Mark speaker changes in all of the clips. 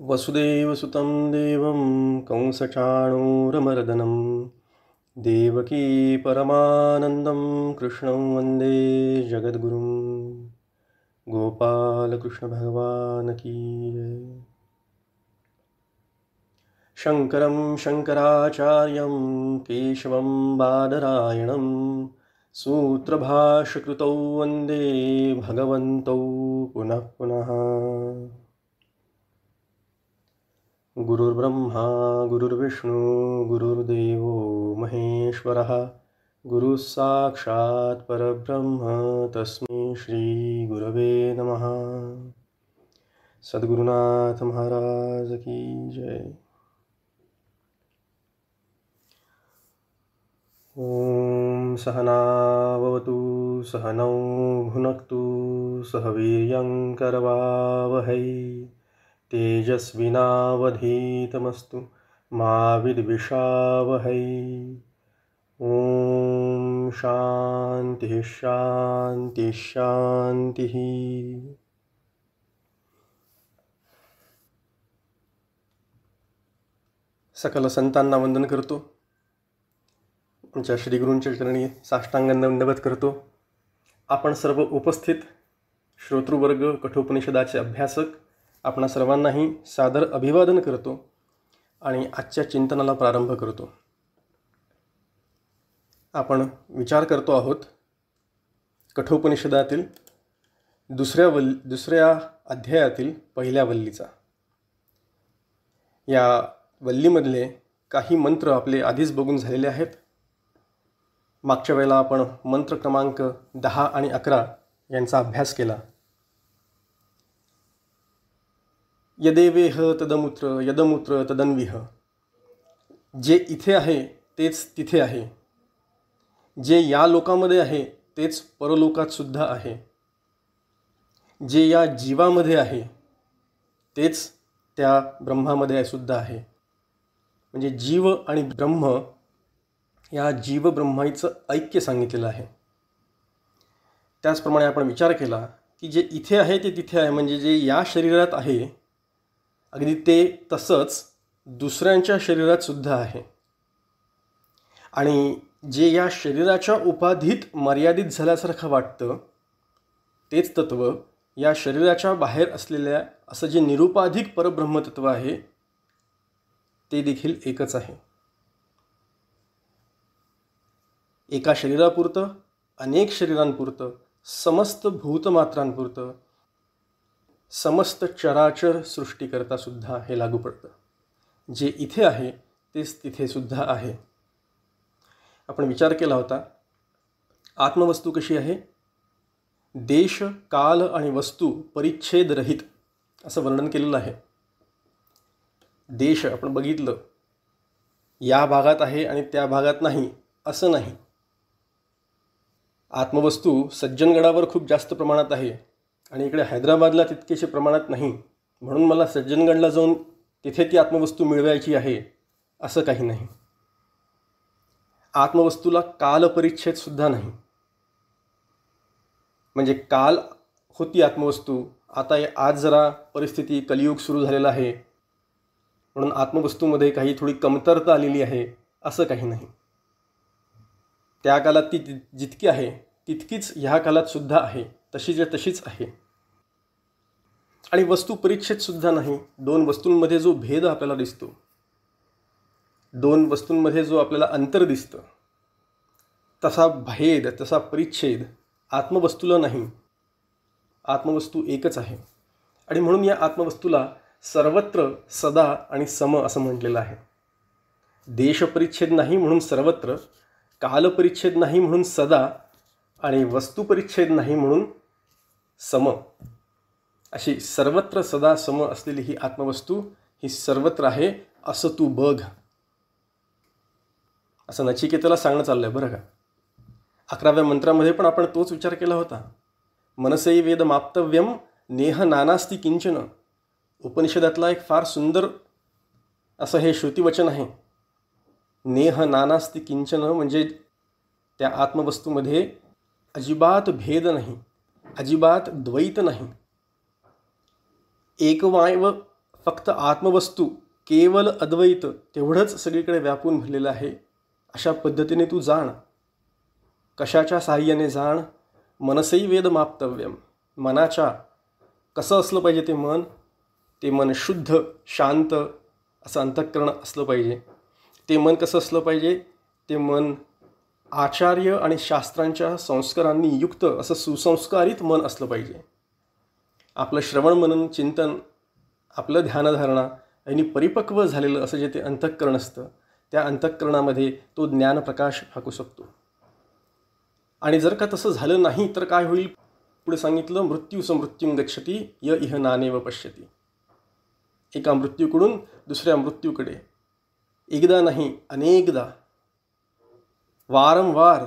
Speaker 1: वसुदेवसुतं देवं कंसचाणोरमर्दनं देवकीपरमानन्दं कृष्णं वन्दे जगद्गुरुं की शङ्करं शङ्कराचार्यं केशवं बादरायणं सूत्रभाषकृतौ वन्दे भगवन्तौ पुनः पुनः गुरुर्ब्रह्मा गुरुर्विष्णू गुरुर्देव महेश्वर साक्षात परब्रह्म तस्मै श्री गुरवे नम सद्गुरुनाथ महाराज की जय ॐ सहनावतु सहनौ भुनक्तु सहवीर्यङ्करवावहै तेजस्विनावधीतमस्तु मा ॐ शान्तिः शान्तिः शान्तिः सकल संतांना वंदन करतो आमच्या श्रीगुरूंच्या चरणी साष्टांगनवत करतो आपण सर्व उपस्थित श्रोतृवर्ग कठोपनिषदाचे अभ्यासक आपणा सर्वांनाही सादर अभिवादन करतो आणि आजच्या चिंतनाला प्रारंभ करतो आपण विचार करतो आहोत कठोपनिषदातील दुसऱ्या वल् दुसऱ्या अध्यायातील पहिल्या वल्लीचा या वल्लीमधले काही मंत्र आपले आधीच बघून झालेले आहेत मागच्या वेळेला आपण मंत्र क्रमांक दहा आणि अकरा यांचा अभ्यास केला यदेवेह तदमुत्र यदमुत्र तदन्विह जे इथे आहे तेच तिथे आहे जे या लोकामध्ये आहे तेच परलोकातसुद्धा आहे जे या जीवामध्ये आहे तेच त्या ब्रह्मामध्ये सुद्धा आहे म्हणजे जीव आणि ब्रह्म या जीवब्रह्माचं ऐक्य सांगितलेलं आहे त्याचप्रमाणे आपण विचार केला की जे इथे आहे ते तिथे आहे म्हणजे जे या शरीरात आहे अगदी ते तसंच दुसऱ्यांच्या शरीरात सुद्धा आहे आणि जे या शरीराच्या उपाधीत मर्यादित झाल्यासारखं वाटतं तेच तत्त्व या शरीराच्या बाहेर असलेल्या असं जे निरुपाधिक परब्रह्मतत्व आहे ते देखील एकच आहे एका शरीरापुरतं अनेक शरीरांपुरतं समस्त भूतमात्रांपुरतं समस्त चराचर सुद्धा हे लागू पडतं जे इथे आहे तेच तिथेसुद्धा आहे आपण विचार केला होता आत्मवस्तू कशी आहे देश काल आणि वस्तू परिच्छेदरहित असं वर्णन केलेलं आहे देश आपण बघितलं या भागात आहे आणि त्या भागात नाही असं नाही आत्मवस्तू सज्जनगडावर खूप जास्त प्रमाणात आहे आणि इकडे हैदराबादला तितकेशी प्रमाणात नाही म्हणून मला सज्जनगडला जाऊन तिथे ती आत्मवस्तू मिळवायची आहे असं काही नाही आत्मवस्तूला कालपरिच्छेदसुद्धा नाही म्हणजे काल होती आत्मवस्तू आता आज जरा परिस्थिती कलियुग सुरू झालेला आहे म्हणून आत्मवस्तूमध्ये काही थोडी कमतरता आलेली आहे असं काही नाही त्या कालात ती जितकी आहे तितकीच ह्या कालात सुद्धा आहे तशीच्या तशीच आहे आणि वस्तू सुद्धा नाही दोन वस्तूंमध्ये जो भेद आपल्याला दिसतो दोन वस्तूंमध्ये जो आपल्याला अंतर दिसतं तसा भेद तसा परिच्छेद आत्मवस्तूला नाही आत्मवस्तू एकच आहे आणि म्हणून या आत्मवस्तूला सर्वत्र सदा आणि सम असं म्हटलेलं आहे देशपरिच्छेद नाही म्हणून सर्वत्र कालपरिच्छेद नाही म्हणून सदा आणि वस्तुपरिच्छेद नाही म्हणून सम अशी सर्वत्र सदा सम असलेली ही आत्मवस्तू ही सर्वत्र आहे असं तू बघ असं नचिकेतला सांगणं चाललं आहे बरं का अकराव्या मंत्रामध्ये पण आपण तोच विचार केला होता मनसई वेद माप्तव्यम नेह नानास्ती किंचन उपनिषदातला एक फार सुंदर असं हे श्रुतिवचन आहे नेह नानास्ती किंचन म्हणजे त्या आत्मवस्तूमध्ये अजिबात भेद नाही अजिबात द्वैत नाही एकवायव फक्त आत्मवस्तू केवल अद्वैत तेवढंच सगळीकडे व्यापून भरलेलं आहे अशा पद्धतीने तू जाण कशाच्या साहाय्याने जाण मनसई वेद माप्तव्यम मनाच्या कसं असलं पाहिजे ते मन ते मन शुद्ध शांत असं अंतःकरण असलं पाहिजे ते मन कसं असलं पाहिजे ते मन आचार्य आणि शास्त्रांच्या संस्कारांनी युक्त असं सुसंस्कारित मन असलं पाहिजे आपलं श्रवण मनन चिंतन आपलं ध्यानधारणा आणि परिपक्व झालेलं असं जे ते अंतःकरण असतं त्या अंतःकरणामध्ये तो ज्ञानप्रकाश फाकू शकतो आणि जर का तसं झालं नाही तर काय होईल पुढे सांगितलं मृत्यू समृत्यू गच्छती य इह नानेव पश्यती एका मृत्यूकडून दुसऱ्या मृत्यूकडे एकदा नाही अनेकदा वारंवार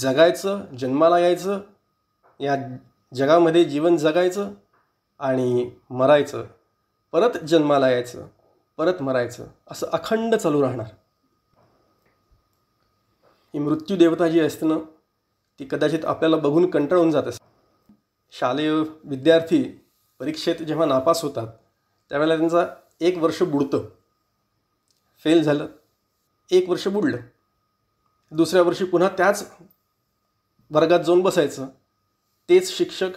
Speaker 1: जगायचं जन्माला यायचं या जगामध्ये जीवन जगायचं आणि मरायचं परत जन्माला यायचं परत मरायचं असं अखंड चालू राहणार ही मृत्यू देवता जी असते ना ती कदाचित आपल्याला बघून कंटाळून जात असते शालेय विद्यार्थी परीक्षेत जेव्हा नापास होतात त्यावेळेला त्यांचा एक वर्ष बुडतं फेल झालं एक वर्ष बुडलं दुसऱ्या वर्षी पुन्हा त्याच वर्गात जाऊन बसायचं तेच शिक्षक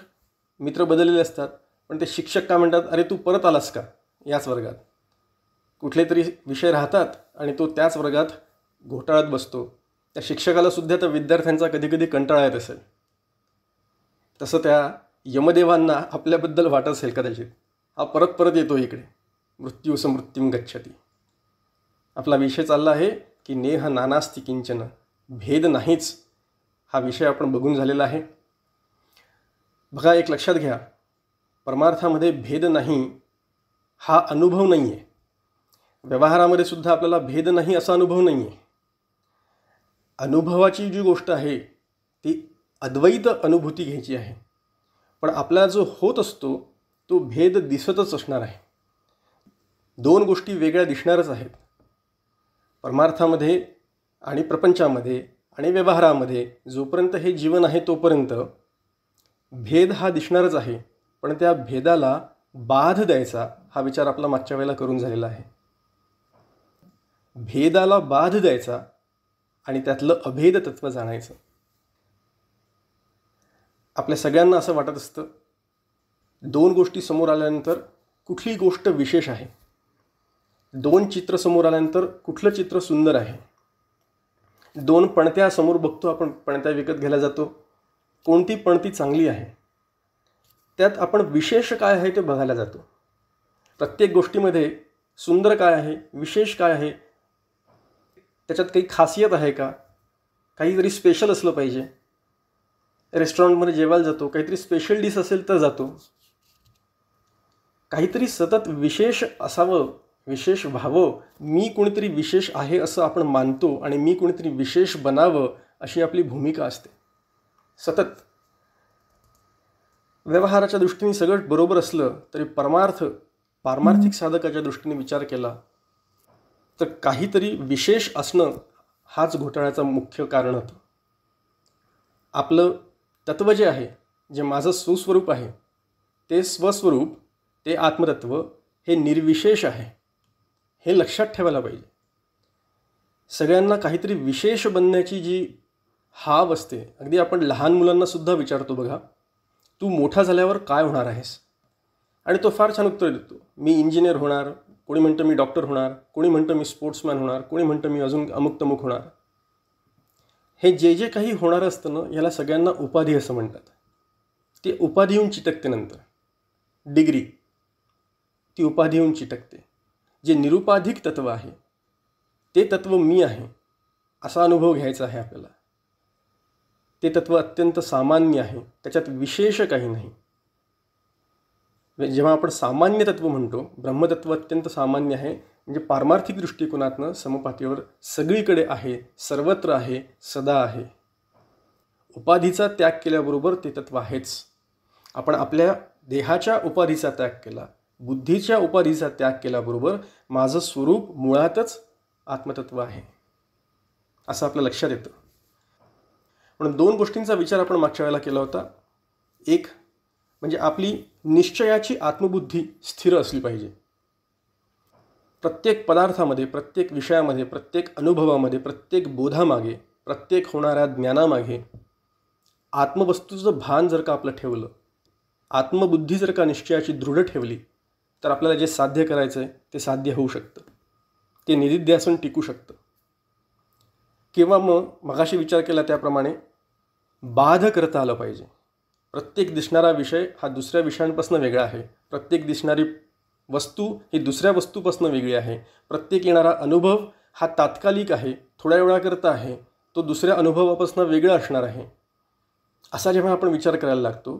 Speaker 1: मित्र बदललेले असतात पण ते शिक्षक का म्हणतात अरे तू परत आलास का याच वर्गात कुठले तरी विषय राहतात आणि तो त्याच वर्गात घोटाळत बसतो त्या शिक्षकालासुद्धा त्या विद्यार्थ्यांचा कधीकधी कंटाळा येत असेल तसं त्या यमदेवांना आपल्याबद्दल वाटत असेल कदाचित हा परत परत येतो इकडे मृत्यू समृत्यूम गच्छती आपला विषय चालला आहे की नेह नानास्ती किंचन भेद नाहीच हा विषय आपण बघून झालेला आहे बघा एक लक्षात घ्या परमार्थामध्ये भेद नाही हा अनुभव नाही आहे व्यवहारामध्ये सुद्धा आपल्याला भेद नाही असा अनुभव नाही आहे अनुभवाची जी गोष्ट आहे ती अद्वैत अनुभूती घ्यायची आहे पण आपला जो होत असतो तो भेद दिसतच असणार आहे दोन गोष्टी वेगळ्या दिसणारच आहेत परमार्थामध्ये आणि प्रपंचामध्ये आणि व्यवहारामध्ये जोपर्यंत हे जीवन आहे तोपर्यंत भेद हा दिसणारच आहे पण त्या भेदाला बाध द्यायचा हा विचार आपला मागच्या वेळेला करून झालेला आहे भेदाला बाध द्यायचा आणि त्यातलं अभेद तत्त्व जाणायचं आपल्या सगळ्यांना असं वाटत असतं दोन गोष्टी समोर आल्यानंतर कुठली गोष्ट विशेष आहे दोन चित्र समोर आल्यानंतर कुठलं चित्र सुंदर आहे दोन पणत्या समोर बघतो आपण पणत्या विकत घ्यायला जातो कोणती पणती चांगली आहे त्यात आपण विशेष काय आहे ते बघायला जातो प्रत्येक गोष्टीमध्ये सुंदर काय आहे विशेष काय आहे त्याच्यात काही खासियत आहे का काहीतरी स्पेशल असलं पाहिजे रेस्टॉरंटमध्ये जेवायला जातो काहीतरी स्पेशल डिश असेल तर जातो काहीतरी सतत विशेष असावं विशेष व्हावं मी कोणीतरी विशेष आहे असं आपण मानतो आणि मी कोणीतरी विशेष बनावं अशी आपली भूमिका असते सतत व्यवहाराच्या दृष्टीने सगळं बरोबर असलं तरी परमार्थ पारमार्थिक साधकाच्या दृष्टीने विचार केला तर काहीतरी विशेष असणं हाच घोटाळ्याचं मुख्य कारण होतं आपलं तत्व जे आहे जे माझं सुस्वरूप आहे ते स्वस्वरूप ते आत्मतत्व हे निर्विशेष आहे हे लक्षात ठेवायला पाहिजे सगळ्यांना काहीतरी विशेष बनण्याची जी हाव असते अगदी आपण लहान मुलांनासुद्धा विचारतो बघा तू मोठा झाल्यावर काय होणार आहेस आणि तो फार छान उत्तर देतो मी इंजिनियर होणार कोणी म्हणतं मी डॉक्टर होणार कोणी म्हणतं मी स्पोर्ट्समॅन होणार कोणी म्हणतं मी अजून अमुक तमुक होणार हे जे जे काही होणार असतं ना याला सगळ्यांना उपाधी असं म्हणतात ती उपाधी येऊन चिटकते नंतर डिग्री ती उपाधी येऊन चिटकते जे निरुपाधिक तत्व आहे ते तत्व मी आहे असा अनुभव घ्यायचा आहे आपल्याला ते तत्व अत्यंत सामान्य आहे त्याच्यात विशेष काही नाही जेव्हा आपण सामान्य तत्व म्हणतो ब्रह्मतत्व अत्यंत सामान्य आहे म्हणजे पारमार्थिक दृष्टिकोनातनं समपातीवर सगळीकडे आहे सर्वत्र आहे सदा आहे उपाधीचा त्याग केल्याबरोबर ते तत्व आहेच आपण आपल्या देहाच्या उपाधीचा त्याग केला बुद्धीच्या उपाधीचा त्याग केल्याबरोबर माझं स्वरूप मुळातच आत्मतत्व आहे असं आपल्या लक्षात येतं म्हणून दोन गोष्टींचा विचार आपण मागच्या वेळेला केला होता एक म्हणजे आपली निश्चयाची आत्मबुद्धी स्थिर असली पाहिजे प्रत्येक पदार्थामध्ये प्रत्येक विषयामध्ये प्रत्येक अनुभवामध्ये प्रत्येक बोधामागे प्रत्येक होणाऱ्या ज्ञानामागे आत्मवस्तूचं भान जर का आपलं ठेवलं आत्मबुद्धी जर का निश्चयाची दृढ ठेवली तर आपल्याला जे साध्य करायचं आहे ते साध्य होऊ शकतं ते असून टिकू शकतं किंवा मग मगाशी विचार केला त्याप्रमाणे बाध करता आलं पाहिजे प्रत्येक दिसणारा विषय हा दुसऱ्या विषयांपासून वेगळा आहे प्रत्येक दिसणारी वस्तू ही दुसऱ्या वस्तूपासून वेगळी आहे प्रत्येक येणारा अनुभव हा तात्कालिक आहे थोड्या वेळाकरता आहे तो दुसऱ्या अनुभवापासून वेगळा असणार आहे असा जेव्हा आपण विचार करायला लागतो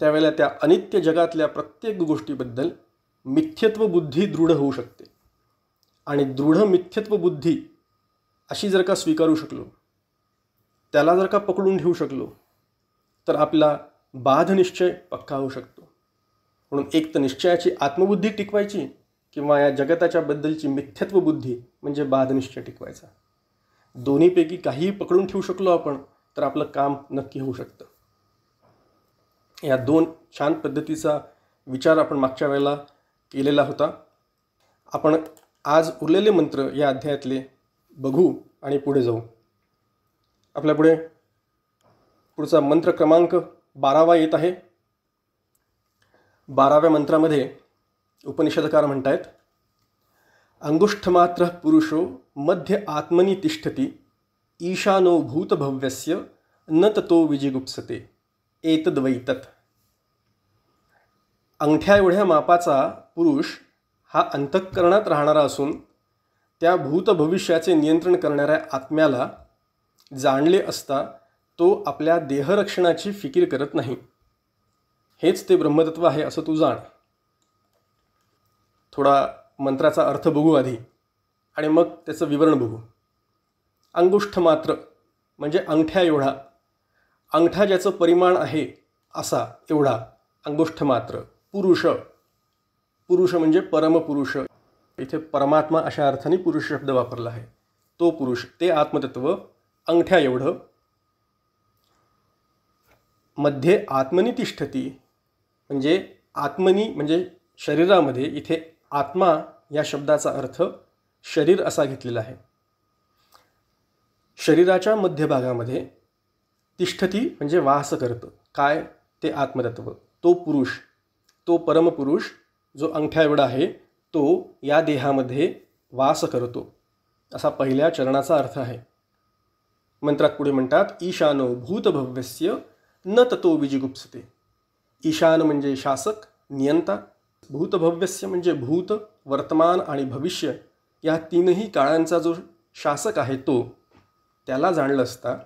Speaker 1: त्यावेळेला त्या अनित्य जगातल्या प्रत्येक गोष्टीबद्दल मिथ्यत्व बुद्धी दृढ होऊ शकते आणि दृढ मिथ्यत्व बुद्धी अशी जर का स्वीकारू शकलो त्याला जर का पकडून ठेवू शकलो तर आपला बाधनिश्चय पक्का होऊ शकतो म्हणून एक तर निश्चयाची आत्मबुद्धी टिकवायची किंवा या जगताच्या बद्दलची मिथ्यत्व बुद्धी म्हणजे निश्चय टिकवायचा दोन्हीपैकी काहीही पकडून ठेवू शकलो आपण तर आपलं काम नक्की होऊ शकतं या दोन छान पद्धतीचा विचार आपण मागच्या वेळेला केलेला होता आपण आज उरलेले मंत्र या अध्यायातले बघू आणि पुढे जाऊ आपल्यापुढे पुढचा मंत्र क्रमांक बारावा येत आहे बाराव्या मंत्रामध्ये उपनिषदकार म्हणत आहेत अंगुष्ठमात्र पुरुषो मध्य आत्मनी तिष्ठती ईशानो भूतभव्यस्य न ततो विजिगुप्सते एतद्वैतत अंगठ्या एवढ्या मापाचा पुरुष हा अंतःकरणात राहणारा असून त्या भूत भविष्याचे नियंत्रण करणाऱ्या आत्म्याला जाणले असता तो आपल्या देहरक्षणाची फिकीर करत नाही हेच ते ब्रह्मतत्व आहे असं तू जाण थोडा मंत्राचा अर्थ बघू आधी आणि मग त्याचं विवरण बघू अंगुष्ठ मात्र म्हणजे अंगठ्या एवढा अंगठा ज्याचं परिमाण आहे असा एवढा अंगुष्ठ मात्र पुरुष पुरुष म्हणजे परमपुरुष इथे परमात्मा अशा अर्थाने पुरुष शब्द वापरला आहे तो पुरुष ते आत्मतत्व अंगठ्या एवढं मध्ये आत्मनी तिष्ठती म्हणजे आत्मनी म्हणजे शरीरामध्ये इथे आत्मा या शब्दाचा अर्थ शरीर असा घेतलेला आहे शरीराच्या मध्यभागामध्ये तिष्ठती म्हणजे वास करतं काय ते आत्मतत्व तो पुरुष तो परमपुरुष जो अंगठ्या एवढा आहे तो या देहामध्ये वास करतो असा पहिल्या चरणाचा अर्थ आहे मंत्रात पुढे म्हणतात ईशानो भूतभव्यस्य न ततो विजिगुप्सते ईशान म्हणजे शासक नियंता भूतभव्यस्य म्हणजे भूत वर्तमान आणि भविष्य या तीनही काळांचा जो शासक आहे तो त्याला जाणलं असता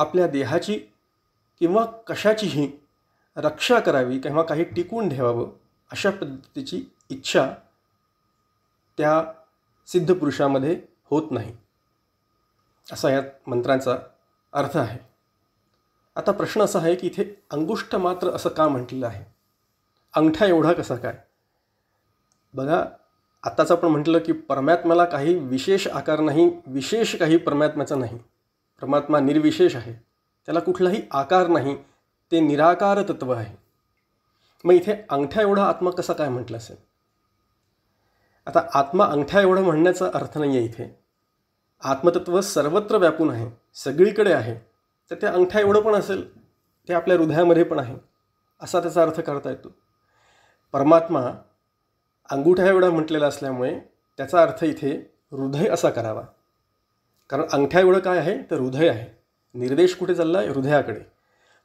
Speaker 1: आपल्या देहाची किंवा कशाचीही रक्षा करावी किंवा काही टिकून ठेवावं अशा पद्धतीची इच्छा त्या सिद्ध पुरुषामध्ये होत नाही असा या मंत्रांचा अर्थ आहे आता प्रश्न असा आहे की इथे अंगुष्ठ मात्र असं का म्हटलेलं आहे अंगठा एवढा कसा काय बघा आत्ताच आपण म्हटलं की परमात्म्याला काही विशेष आकार नाही विशेष काही परमात्म्याचा नाही परमात्मा निर्विशेष आहे त्याला कुठलाही आकार नाही ते निराकार तत्व आहे मग इथे अंगठ्या एवढा आत्मा कसा काय म्हटलं असेल आता आत्मा अंगठ्या एवढं म्हणण्याचा अर्थ नाही आहे इथे आत्मतत्व सर्वत्र व्यापून आहे सगळीकडे आहे तर ते अंगठ्या एवढं पण असेल ते आपल्या हृदयामध्ये पण आहे असा त्याचा अर्थ करता येतो परमात्मा अंगुठ्या एवढा म्हटलेला असल्यामुळे त्याचा अर्थ इथे हृदय असा करावा कारण अंगठ्या एवढं काय आहे तर हृदय आहे निर्देश कुठे चालला आहे हृदयाकडे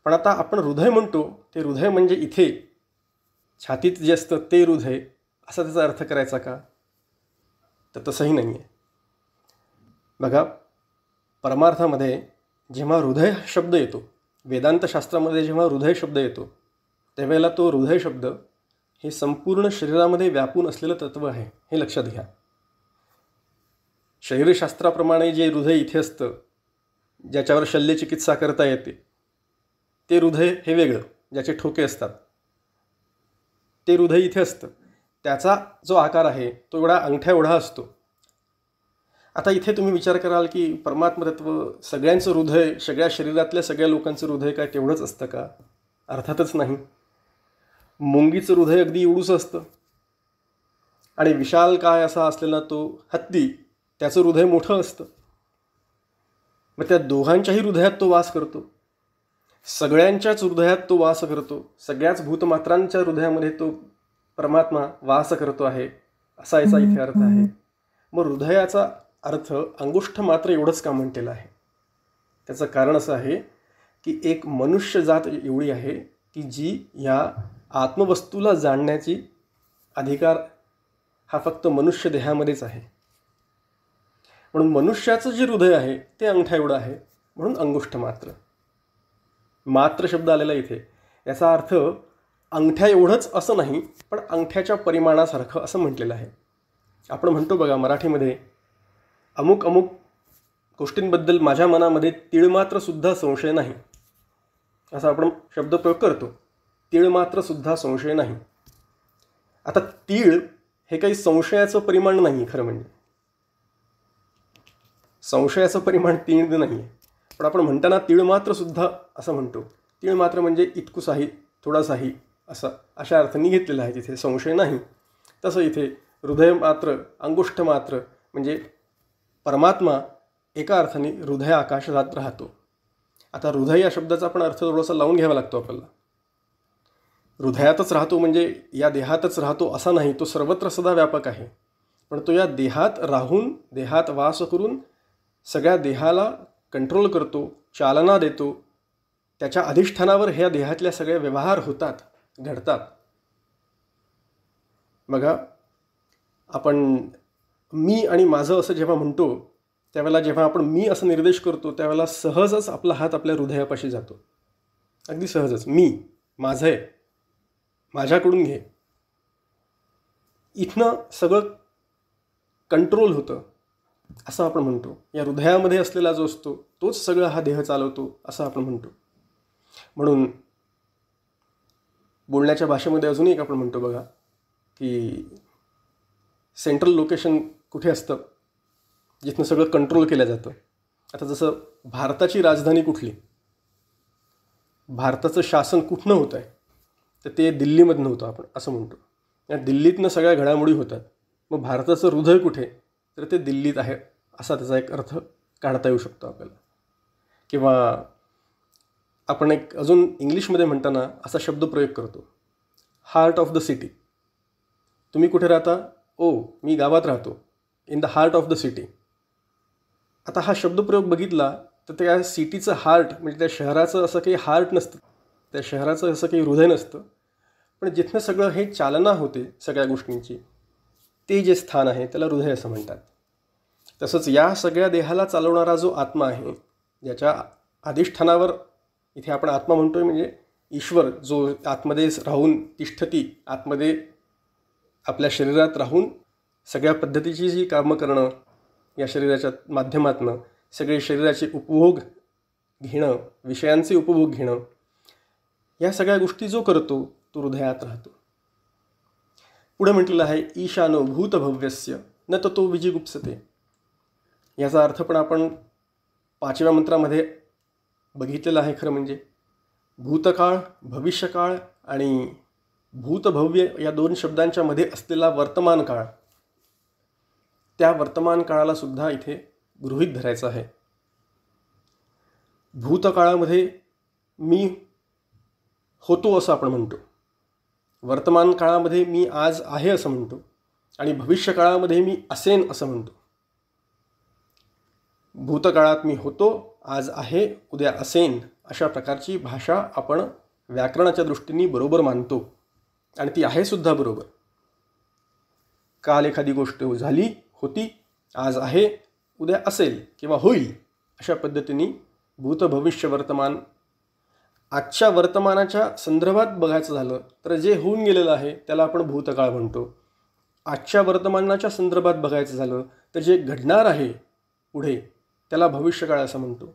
Speaker 1: पण आता आपण हृदय म्हणतो ते हृदय म्हणजे इथे छातीत जे असतं ते हृदय असा त्याचा अर्थ करायचा का तर तसंही नाही आहे बघा परमार्थामध्ये जेव्हा हृदय शब्द येतो वेदांतशास्त्रामध्ये जेव्हा हृदय शब्द येतो त्यावेळेला तो हृदय शब्द हे संपूर्ण शरीरामध्ये व्यापून असलेलं तत्त्व आहे हे लक्षात घ्या शरीरशास्त्राप्रमाणे जे हृदय इथे असतं ज्याच्यावर शल्यचिकित्सा करता येते ते हृदय हे वेगळं ज्याचे ठोके असतात ते हृदय इथे असतं त्याचा जो आकार आहे तो एवढा अंगठ्या एवढा असतो आता इथे तुम्ही विचार कराल की परमात्मतत्व सगळ्यांचं हृदय सगळ्या शरीरातल्या सगळ्या लोकांचं हृदय काय तेवढंच असतं का अर्थातच नाही मुंगीचं हृदय अगदी एवढूच असतं आणि विशाल काय असा असलेला तो हत्ती त्याचं हृदय मोठं असतं मग त्या दोघांच्याही हृदयात तो वास करतो सगळ्यांच्याच हृदयात तो वास करतो सगळ्याच भूतमात्रांच्या हृदयामध्ये तो परमात्मा वास करतो आहे असा याचा इथे अर्थ आहे मग हृदयाचा अर्थ अंगुष्ठ मात्र एवढंच का म्हणलेलं आहे त्याचं कारण असं आहे की एक मनुष्य जात एवढी आहे की जी या आत्मवस्तूला जाणण्याची अधिकार हा फक्त मनुष्य देहामध्येच आहे म्हणून मनुष्याचं जे हृदय आहे ते अंगठा एवढं आहे म्हणून अंगुष्ठ मात्र मात्र शब्द आलेला इथे याचा अर्थ अंगठ्या एवढंच असं नाही पण अंगठ्याच्या परिमाणासारखं असं म्हटलेलं आहे आपण म्हणतो बघा मराठीमध्ये अमुक अमुक गोष्टींबद्दल माझ्या मनामध्ये सुद्धा संशय नाही असा आपण शब्दप्रयोग करतो सुद्धा संशय नाही आता तीळ हे काही संशयाचं परिमाण नाही खरं म्हणजे संशयाचं परिमाण तीळ नाही आहे पण आपण म्हणताना सुद्धा असं म्हणतो मात्र म्हणजे इतकुसाही थोडासाही असं अशा अर्थाने घेतलेला आहे तिथे संशय नाही तसं इथे हृदय मात्र अंगुष्ठ मात्र म्हणजे परमात्मा एका अर्थाने हृदय आकाशात राहतो आता हृदय या शब्दाचा आपण अर्थ थोडासा लावून घ्यावा लागतो आपल्याला हृदयातच राहतो म्हणजे या देहातच राहतो असा नाही तो सर्वत्र सदा व्यापक आहे पण तो या देहात राहून देहात वास करून सगळ्या देहाला कंट्रोल करतो चालना देतो त्याच्या अधिष्ठानावर ह्या देहातल्या सगळे व्यवहार होतात घडतात बघा आपण मी आणि माझं असं जेव्हा म्हणतो त्यावेळेला जेव्हा आपण मी असं निर्देश करतो त्यावेळेला सहजच आपला हात आपल्या हृदयापाशी जातो अगदी सहजच मी माझं आहे माझ्याकडून घे इथनं सगळं कंट्रोल होतं असं आपण म्हणतो या हृदयामध्ये असलेला जो असतो तोच सगळा हा देह चालवतो असं आपण म्हणतो म्हणून बोलण्याच्या भाषेमध्ये अजून एक आपण म्हणतो बघा की सेंट्रल लोकेशन कुठे असतं जिथनं सगळं कंट्रोल केलं जातं आता जसं भारताची राजधानी कुठली भारताचं शासन कुठनं होतं आहे तर ते दिल्लीमधनं होतं आपण असं म्हणतो या दिल्लीतनं सगळ्या घडामोडी होतात मग भारताचं हृदय कुठे तर ते दिल्लीत आहे असा त्याचा एक अर्थ काढता येऊ शकतो आपल्याला किंवा आपण एक अजून इंग्लिशमध्ये म्हणताना असा शब्द प्रयोग करतो हार्ट ऑफ द सिटी तुम्ही कुठे राहता ओ मी गावात राहतो in the heart of the city आता हा शब्दप्रयोग बघितला तर त्या सिटीचं हार्ट म्हणजे त्या शहराचं असं काही हार्ट नसतं त्या शहराचं असं काही हृदय नसतं पण जिथनं सगळं हे चालना होते सगळ्या गोष्टींची ते जे स्थान आहे त्याला हृदय असं म्हणतात तसंच या सगळ्या देहाला चालवणारा जो आत्मा आहे ज्याच्या अधिष्ठानावर इथे आपण आत्मा म्हणतो आहे म्हणजे ईश्वर जो आतमध्ये राहून तिष्ठती आतमध्ये आपल्या शरीरात राहून सगळ्या पद्धतीची जी कामं करणं या शरीराच्या माध्यमातनं सगळे शरीराचे उपभोग घेणं विषयांचे उपभोग घेणं या सगळ्या गोष्टी जो करतो तो हृदयात राहतो पुढं म्हटलेलं आहे ईशानो भूतभव्यस्य न तर तो विजिगुप्सते याचा अर्थ पण आपण पाचव्या मंत्रामध्ये बघितलेला आहे खरं म्हणजे भूतकाळ भविष्यकाळ आणि भूतभव्य या दोन शब्दांच्या मध्ये असलेला वर्तमान काळ त्या वर्तमान काळाला सुद्धा इथे गृहित धरायचं आहे भूतकाळामध्ये मी होतो असं आपण म्हणतो वर्तमान काळामध्ये मी आज आहे असं म्हणतो आणि भविष्य काळामध्ये मी असेन असं म्हणतो भूतकाळात मी होतो आज आहे उद्या असेन अशा प्रकारची भाषा आपण व्याकरणाच्या दृष्टीने बरोबर मानतो आणि ती आहेसुद्धा बरोबर काल एखादी गोष्ट झाली होती आज आहे उद्या असेल किंवा होईल अशा पद्धतीने भूत भविष्य वर्तमान आजच्या वर्तमानाच्या संदर्भात बघायचं झालं तर जे होऊन गेलेलं आहे त्याला आपण भूतकाळ म्हणतो आजच्या वर्तमानाच्या संदर्भात बघायचं झालं तर जे घडणार आहे पुढे त्याला भविष्यकाळ असं म्हणतो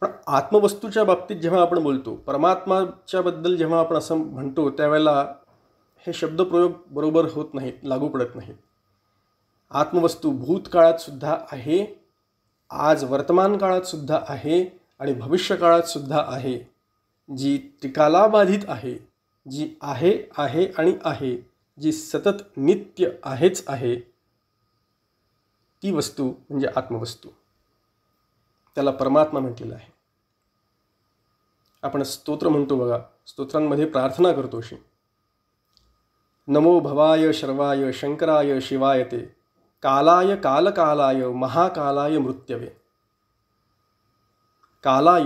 Speaker 1: पण आत्मवस्तूच्या बाबतीत जेव्हा आपण बोलतो परमात्माच्याबद्दल जेव्हा आपण असं म्हणतो त्यावेळेला हे शब्दप्रयोग बरोबर होत नाहीत लागू पडत नाहीत आत्मवस्तू भूतकाळात सुद्धा आहे आज वर्तमान काळातसुद्धा सुद्धा आहे आणि भविष्यकाळात सुद्धा आहे जी त्रिकालाबाधित आहे जी आहे आहे आणि आहे जी सतत नित्य आहेच आहे ती वस्तू म्हणजे आत्मवस्तू त्याला परमात्मा म्हटलेला आहे आपण स्तोत्र म्हणतो बघा स्तोत्रांमध्ये प्रार्थना करतो अशी नमो भवाय शर्वाय शंकराय शिवाय ते कालाय कालकालाय महाकालाय मृत्यवे कालाय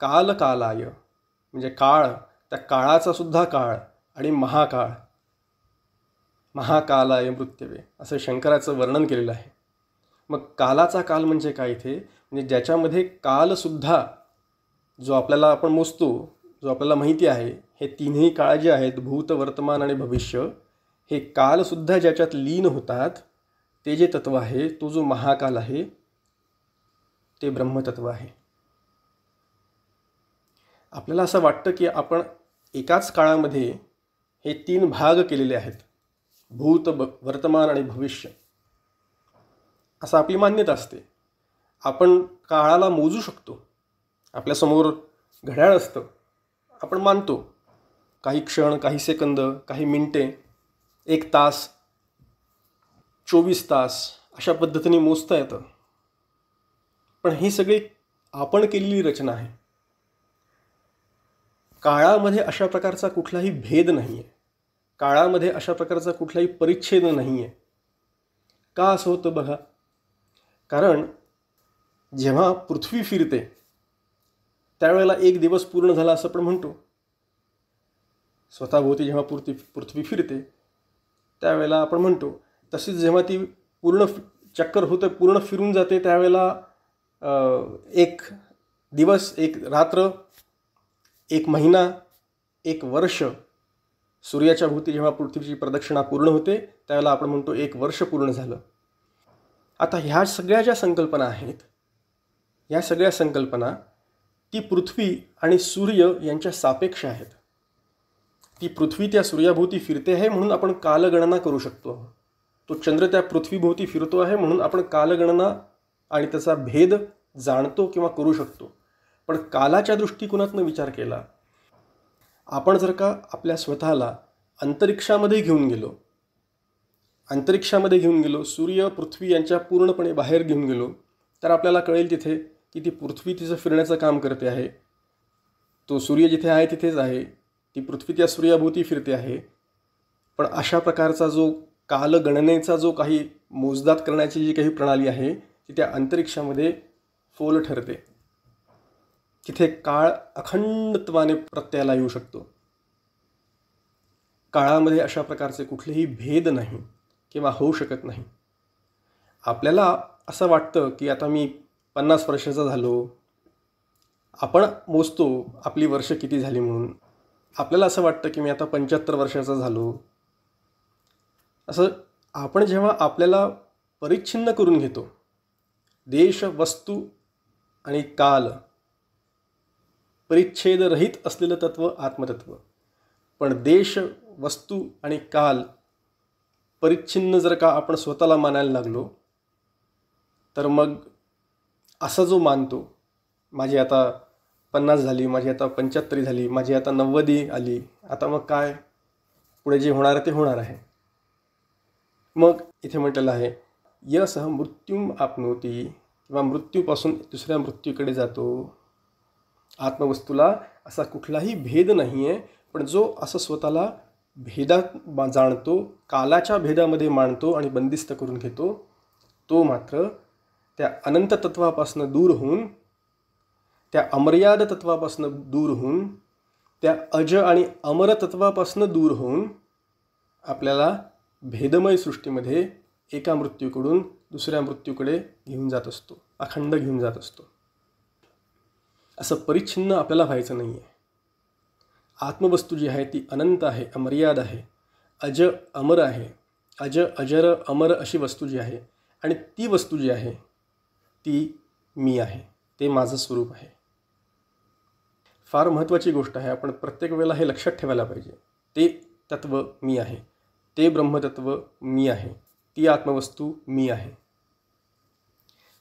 Speaker 1: कालकालाय म्हणजे काळ त्या काळाचा सुद्धा काळ आणि महाकाळ महाकालाय मृत्यवे असं शंकराचं वर्णन केलेलं आहे मग कालाचा काल म्हणजे काय इथे म्हणजे ज्याच्यामध्ये कालसुद्धा जो आपल्याला आपण मोजतो जो आपल्याला माहिती आहे हे तिन्ही काळ जे आहेत भूत वर्तमान आणि भविष्य हे कालसुद्धा ज्याच्यात लीन होतात ते जे तत्व आहे तो जो महाकाल आहे ते ब्रह्मतत्व आहे आपल्याला असं वाटतं की आपण एकाच काळामध्ये हे तीन भाग केलेले आहेत भूत ब वर्तमान आणि भविष्य असं आपली मान्यता असते आपण काळाला मोजू शकतो आपल्यासमोर घड्याळ असतं आपण मानतो काही क्षण काही सेकंद काही मिनटे एक तास चोवीस तास अशा पद्धतीने मोजता येतं पण ही सगळी आपण केलेली रचना आहे काळामध्ये अशा प्रकारचा कुठलाही भेद नाही आहे काळामध्ये अशा प्रकारचा कुठलाही परिच्छेद नाही आहे का असं होतं बघा कारण जेव्हा पृथ्वी फिरते त्यावेळेला एक दिवस पूर्ण झाला असं आपण म्हणतो स्वतःभोवती जेव्हा पृथ्वी पृथ्वी फिरते त्यावेळेला आपण म्हणतो तशीच जेव्हा ती पूर्ण चक्कर होते पूर्ण फिरून जाते त्यावेळेला एक दिवस एक रात्र एक महिना एक वर्ष सूर्याच्या भोवती जेव्हा पृथ्वीची प्रदक्षिणा पूर्ण होते त्यावेळेला आपण म्हणतो एक वर्ष पूर्ण झालं आता ह्या सगळ्या ज्या संकल्पना आहेत ह्या सगळ्या संकल्पना ती पृथ्वी आणि सूर्य यांच्या सापेक्ष आहेत ती पृथ्वी त्या सूर्याभोवती फिरते आहे म्हणून आपण कालगणना करू शकतो तो चंद्र त्या पृथ्वीभोवती फिरतो आहे म्हणून आपण कालगणना आणि त्याचा भेद जाणतो किंवा करू शकतो पण कालाच्या दृष्टिकोनातनं विचार केला आपण जर का आपल्या स्वतःला अंतरिक्षामध्ये घेऊन गेलो अंतरिक्षामध्ये घेऊन गेलो सूर्य पृथ्वी यांच्या पूर्णपणे बाहेर घेऊन गेलो तर आपल्याला कळेल तिथे की ती पृथ्वी तिचं फिरण्याचं काम करते आहे तो सूर्य जिथे आहे तिथेच आहे ती पृथ्वी त्या सूर्याभोवती फिरते आहे पण अशा प्रकारचा जो कालगणनेचा जो काही मोजदात करण्याची जी काही प्रणाली आहे ती त्या अंतरिक्षामध्ये फोल ठरते तिथे काळ अखंडत्वाने प्रत्ययाला येऊ शकतो काळामध्ये अशा प्रकारचे कुठलेही भेद नाही किंवा होऊ शकत नाही आपल्याला असं वाटतं की आता मी पन्नास वर्षाचा झालो आपण मोजतो आपली वर्ष किती झाली म्हणून आपल्याला असं वाटतं की मी आता पंच्याहत्तर वर्षाचा झालो असं आपण जेव्हा आपल्याला परिच्छिन्न करून घेतो देश वस्तू आणि काल परिच्छेदरहित असलेलं तत्व आत्मतत्व पण देश वस्तू आणि काल परिच्छिन्न जर का आपण स्वतःला मानायला लागलो तर मग असा जो मानतो माझी आता पन्नास झाली माझी आता पंच्याहत्तरी झाली माझी आता नव्वदी आली आता मग काय पुढे जे होणार ते होणार आहे मग इथे म्हटलेलं आहे यसह मृत्यू आपणवती किंवा मृत्यूपासून दुसऱ्या मृत्यूकडे जातो आत्मवस्तूला असा कुठलाही भेद नाही आहे पण जो असं स्वतःला भेदात मा जाणतो कालाच्या भेदामध्ये मांडतो आणि बंदिस्त करून घेतो तो मात्र त्या अनंत तत्वापासून दूर होऊन त्या अमर्याद तत्वापासून दूर होऊन त्या अज आणि अमर तत्वापासून दूर होऊन आपल्याला भेदमय सृष्टीमध्ये एका मृत्यूकडून दुसऱ्या मृत्यूकडे घेऊन जात असतो अखंड घेऊन जात असतो असं परिच्छिन्न आपल्याला व्हायचं नाही आहे आत्मवस्तू जी आहे ती अनंत आहे अमर्याद आहे अज अमर आहे अज अजर अमर अशी वस्तू जी आहे आणि ती वस्तू जी आहे ती मी आहे ते माझं स्वरूप आहे फार महत्त्वाची गोष्ट आहे आपण प्रत्येक वेळेला हे लक्षात ठेवायला पाहिजे ते तत्त्व मी आहे ते ब्रह्मतत्व मी आहे ती आत्मवस्तू मी आहे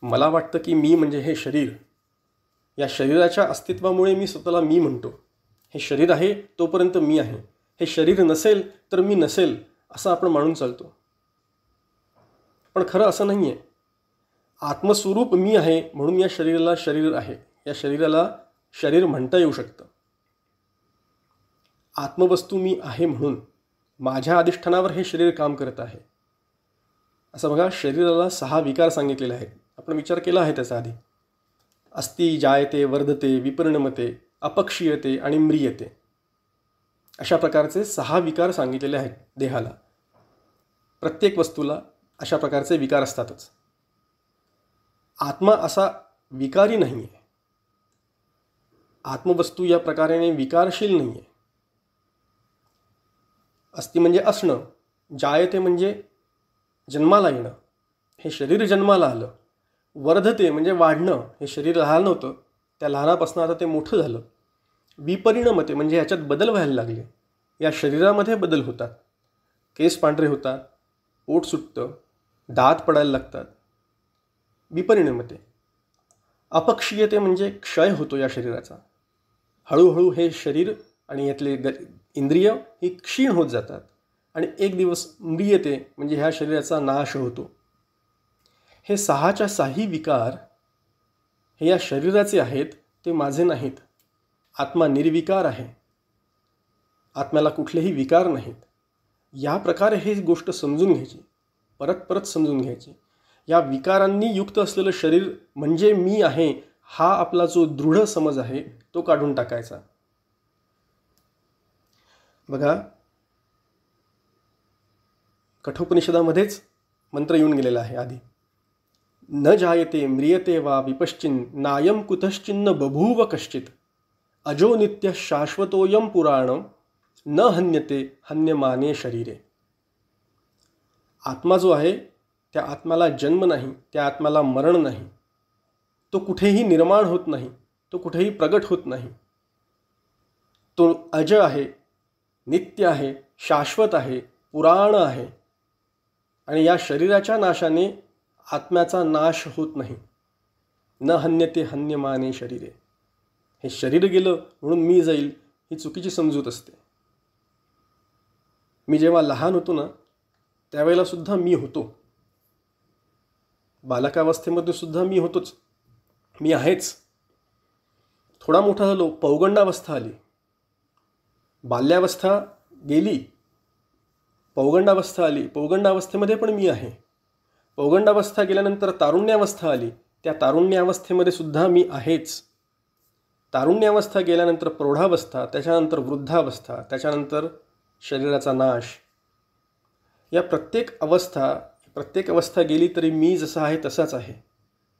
Speaker 1: मला वाटतं की मी म्हणजे हे शरीर या शरीराच्या अस्तित्वामुळे मी स्वतःला मी म्हणतो हे शरीर आहे तोपर्यंत मी आहे हे शरीर नसेल तर मी नसेल असं आपण मानून चालतो पण खरं असं नाही आहे आत्मस्वरूप मी आहे म्हणून या शरीराला शरीर आहे या शरीराला शरीर म्हणता येऊ शकतं आत्मवस्तू मी आहे म्हणून माझ्या अधिष्ठानावर हे शरीर काम करत आहे असं बघा शरीराला सहा विकार सांगितलेले आहेत आपण विचार केला आहे त्याचा आधी अस्ति जायते वर्धते विपरिणमते अपक्षीयते आणि म्रियते अशा प्रकारचे सहा विकार सांगितलेले आहेत देहाला प्रत्येक वस्तूला अशा प्रकारचे विकार असतातच आत्मा असा विकारी नाही आहे आत्मवस्तू या प्रकारेने विकारशील नाही आहे अस्थि म्हणजे असणं जायते म्हणजे जन्माला येणं हे शरीर जन्माला आलं वर्धते म्हणजे वाढणं हे शरीर लहान होतं त्या लहानापासून आता ते मोठं झालं विपरिणमते म्हणजे याच्यात बदल व्हायला लागले या शरीरामध्ये बदल होतात केस पांढरे होतात पोट सुटतं दात पडायला लागतात विपरिणमते अपक्षीयते म्हणजे क्षय होतो या शरीराचा हळूहळू हे शरीर आणि यातले ग इंद्रिय ही क्षीण होत जातात आणि एक दिवस म्रियते म्हणजे ह्या शरीराचा नाश होतो हे सहाच्या साही विकार हे या शरीराचे आहेत ते माझे नाहीत आत्मा निर्विकार आहे आत्म्याला कुठलेही विकार नाहीत या प्रकारे हे गोष्ट समजून घ्यायची परत परत समजून घ्यायची या विकारांनी युक्त असलेलं शरीर म्हणजे मी आहे हा आपला जो दृढ समज आहे तो काढून टाकायचा बघा कठोपनिषदामध्येच मंत्र येऊन गेलेला आहे आधी न जायते म्रियते वा विपश्चिन् नायं कुतश्चिन्न बभूव कश्चित् अजो नित्य शाश्वतोयं पुराण न हन्यते हन्यमाने शरीरे आत्मा जो आहे त्या आत्माला जन्म नाही त्या आत्माला मरण नाही तो कुठेही निर्माण होत नाही तो कुठेही प्रगट होत नाही तो अज आहे नित्य आहे शाश्वत आहे पुराण आहे आणि या शरीराच्या नाशाने आत्म्याचा नाश होत नाही न हन्यते हन्यमाने शरीरे हे शरीर गेलं म्हणून मी जाईल ही चुकीची समजूत असते मी जेव्हा लहान होतो ना त्यावेळेला सुद्धा मी होतो बालकावस्थेमध्ये सुद्धा मी होतोच मी आहेच थोडा मोठा झालो पौगंडावस्था आली बाल्यावस्था गेली पौगंडावस्था आली पौगंडावस्थेमध्ये पण मी आहे पौगंडावस्था गेल्यानंतर तारुण्यावस्था आली त्या तारुण्यावस्थेमध्ये सुद्धा मी आहेच तारुण्यावस्था गेल्यानंतर प्रौढावस्था त्याच्यानंतर वृद्धावस्था त्याच्यानंतर शरीराचा नाश या प्रत्येक अवस्था प्रत्येक अवस्था गेली तरी मी जसा आहे तसाच आहे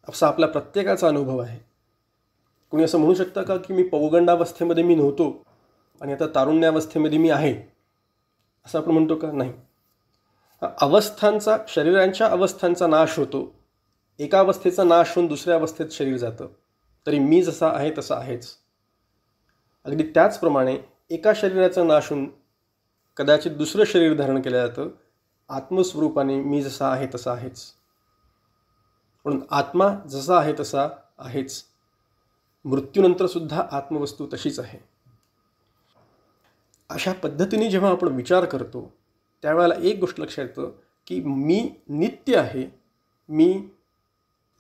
Speaker 1: असा आपला प्रत्येकाचा अनुभव आहे कुणी असं म्हणू शकता का की मी पौगंडावस्थेमध्ये मी नव्हतो आणि आता तारुण्यावस्थेमध्ये मी आहे असं आपण म्हणतो का नाही अवस्थांचा शरीरांच्या अवस्थांचा नाश होतो एका अवस्थेचा नाश होऊन दुसऱ्या अवस्थेत शरीर जातं तरी मी जसा आहे तसा आहेच अगदी त्याचप्रमाणे एका शरीराचा नाश होऊन कदाचित दुसरं शरीर धारण केलं जातं आत्मस्वरूपाने मी जसा आहे तसा आहेच म्हणून आत्मा जसा आहे तसा आहेच मृत्यूनंतरसुद्धा आत्मवस्तू तशीच आहे अशा पद्धतीने जेव्हा आपण विचार करतो त्यावेळेला एक गोष्ट लक्षात येतं की मी नित्य आहे मी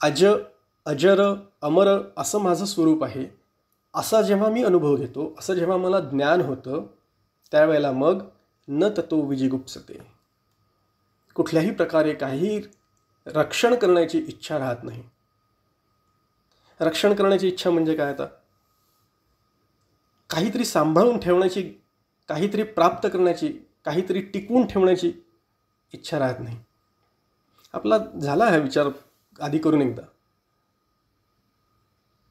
Speaker 1: अज अजर अमर असं माझं स्वरूप आहे असा जेव्हा मी अनुभव घेतो असं जेव्हा मला ज्ञान होतं त्यावेळेला मग न ततो विजिगुप्सते कुठल्याही प्रकारे काही रक्षण करण्याची इच्छा राहत नाही रक्षण करण्याची इच्छा म्हणजे काय आता काहीतरी सांभाळून ठेवण्याची काहीतरी प्राप्त करण्याची काहीतरी टिकवून ठेवण्याची इच्छा राहत नाही आपला झाला हा विचार आधी करून एकदा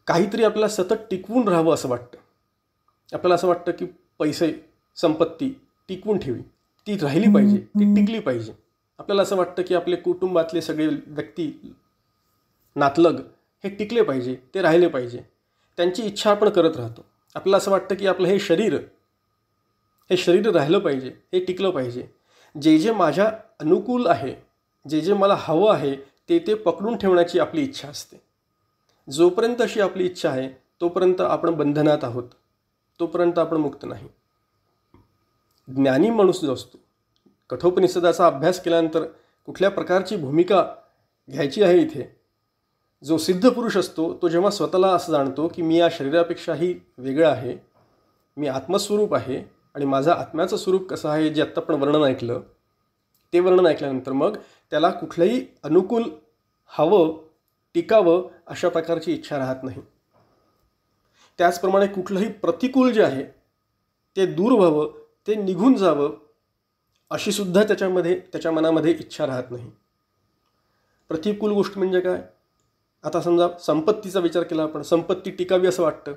Speaker 1: काहीतरी आपल्याला सतत टिकवून राहावं असं वाटतं आपल्याला असं वाटतं की पैसे संपत्ती टिकवून ठेवी ती राहिली पाहिजे ती टिकली पाहिजे आपल्याला असं वाटतं की आपले कुटुंबातले सगळे व्यक्ती नातलग हे टिकले पाहिजे ते राहिले पाहिजे त्यांची इच्छा आपण करत राहतो आपल्याला असं वाटतं की आपलं हे शरीर हे शरीर राहिलं पाहिजे हे टिकलं पाहिजे जे जे माझ्या अनुकूल आहे जे जे मला हवं आहे ते ते पकडून ठेवण्याची आपली इच्छा असते जोपर्यंत अशी आपली इच्छा आहे तोपर्यंत आपण बंधनात आहोत तोपर्यंत आपण मुक्त नाही ज्ञानी माणूस जो असतो कठोपनिषदाचा अभ्यास केल्यानंतर कुठल्या प्रकारची भूमिका घ्यायची आहे इथे जो सिद्ध पुरुष असतो तो जेव्हा स्वतःला असं जाणतो की मी या शरीरापेक्षाही वेगळा आहे मी आत्मस्वरूप आहे आणि माझा आत्म्याचं स्वरूप कसं आहे जे आत्ता आपण वर्णन ऐकलं ते वर्णन ऐकल्यानंतर मग त्याला कुठलंही अनुकूल हवं टिकावं अशा प्रकारची इच्छा राहत नाही त्याचप्रमाणे कुठलंही प्रतिकूल जे आहे ते दूर व्हावं ते निघून जावं अशी सुद्धा त्याच्यामध्ये त्याच्या मनामध्ये इच्छा राहत नाही प्रतिकूल गोष्ट म्हणजे काय आता समजा संपत्तीचा विचार केला आपण संपत्ती टिकावी असं वाटतं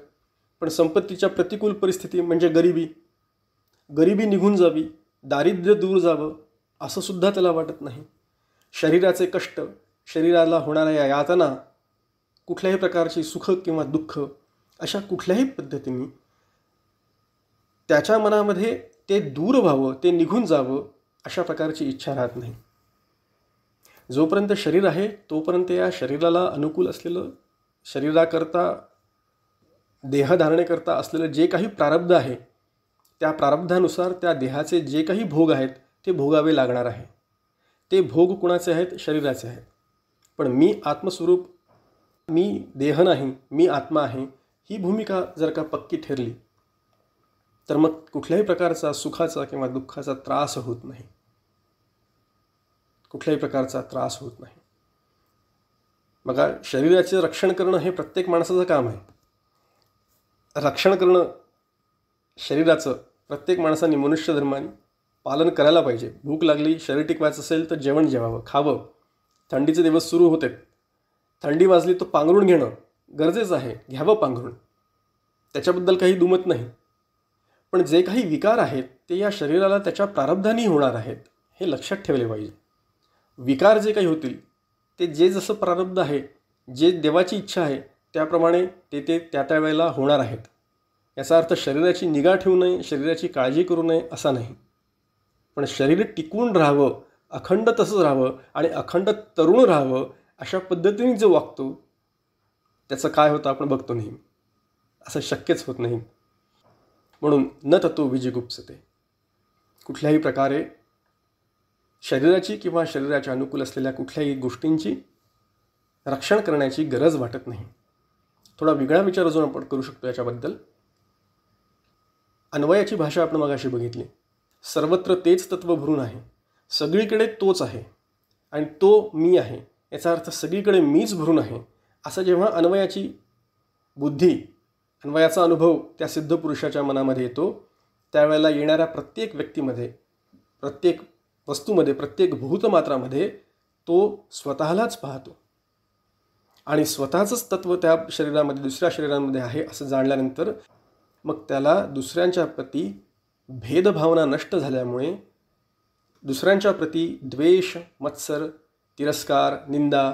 Speaker 1: पण संपत्तीच्या प्रतिकूल परिस्थिती म्हणजे गरिबी गरिबी निघून जावी दारिद्र्य दूर जावं असंसुद्धा सुद्धा त्याला वाटत नाही शरीराचे कष्ट शरीराला होणाऱ्या यातना कुठल्याही प्रकारची सुख किंवा दुःख अशा कुठल्याही पद्धतीने त्याच्या मनामध्ये ते दूर व्हावं ते निघून जावं अशा प्रकारची इच्छा राहत नाही जोपर्यंत शरीर आहे तोपर्यंत या शरीराला अनुकूल असलेलं शरीराकरता देहधारणेकरता असलेलं जे काही प्रारब्ध आहे त्या प्रारब्धानुसार त्या देहाचे जे काही भोग आहेत ते भोगावे लागणार आहे ते भोग कुणाचे आहेत शरीराचे आहेत पण मी आत्मस्वरूप मी देह नाही मी आत्मा आहे ही भूमिका जर का पक्की ठरली तर मग कुठल्याही प्रकारचा सुखाचा किंवा दुःखाचा त्रास होत नाही कुठल्याही प्रकारचा त्रास होत नाही बघा शरीराचे रक्षण करणं हे प्रत्येक माणसाचं काम आहे रक्षण करणं शरीराचं प्रत्येक माणसाने मनुष्य धर्माने पालन करायला पाहिजे भूक लागली शरीर टिकवायचं असेल तर जेवण जेवावं खावं थंडीचे दिवस सुरू होते थंडी वाजली तर पांघरून घेणं गरजेचं आहे घ्यावं पांघरून त्याच्याबद्दल काही दुमत नाही पण जे काही विकार आहेत ते या शरीराला त्याच्या प्रारब्धानी होणार आहेत हे लक्षात ठेवले पाहिजे विकार जे काही होतील ते जे जसं प्रारब्ध आहे जे देवाची इच्छा आहे त्याप्रमाणे ते ते त्या त्यावेळेला होणार आहेत याचा अर्थ शरीराची निगा ठेवू नये शरीराची काळजी करू नये असा नाही पण शरीर टिकून राहावं अखंड तसंच राहावं आणि अखंड तरुण राहावं अशा पद्धतीने जो वागतो त्याचं काय होतं आपण बघतो नाही असं शक्यच होत नाही म्हणून न तत्व विजयगुप्सते कुठल्याही प्रकारे शरीराची किंवा शरीराच्या अनुकूल असलेल्या कुठल्याही गोष्टींची रक्षण करण्याची गरज वाटत नाही थोडा वेगळा विचार अजून आपण करू शकतो याच्याबद्दल अन्वयाची भाषा आपण मगाशी बघितली सर्वत्र तेच तत्व भरून आहे सगळीकडे तोच आहे आणि तो मी आहे याचा अर्थ सगळीकडे मीच भरून आहे असं जेव्हा अन्वयाची बुद्धी अन्वयाचा अनुभव त्या सिद्ध पुरुषाच्या मनामध्ये येतो त्यावेळेला येणाऱ्या प्रत्येक व्यक्तीमध्ये प्रत्येक वस्तूमध्ये प्रत्येक भूतमात्रामध्ये तो स्वतःलाच पाहतो आणि स्वतःचंच तत्व त्या शरीरामध्ये दुसऱ्या शरीरामध्ये आहे असं जाणल्यानंतर मग त्याला दुसऱ्यांच्या प्रती भेदभावना नष्ट झाल्यामुळे दुसऱ्यांच्या प्रती द्वेष मत्सर तिरस्कार निंदा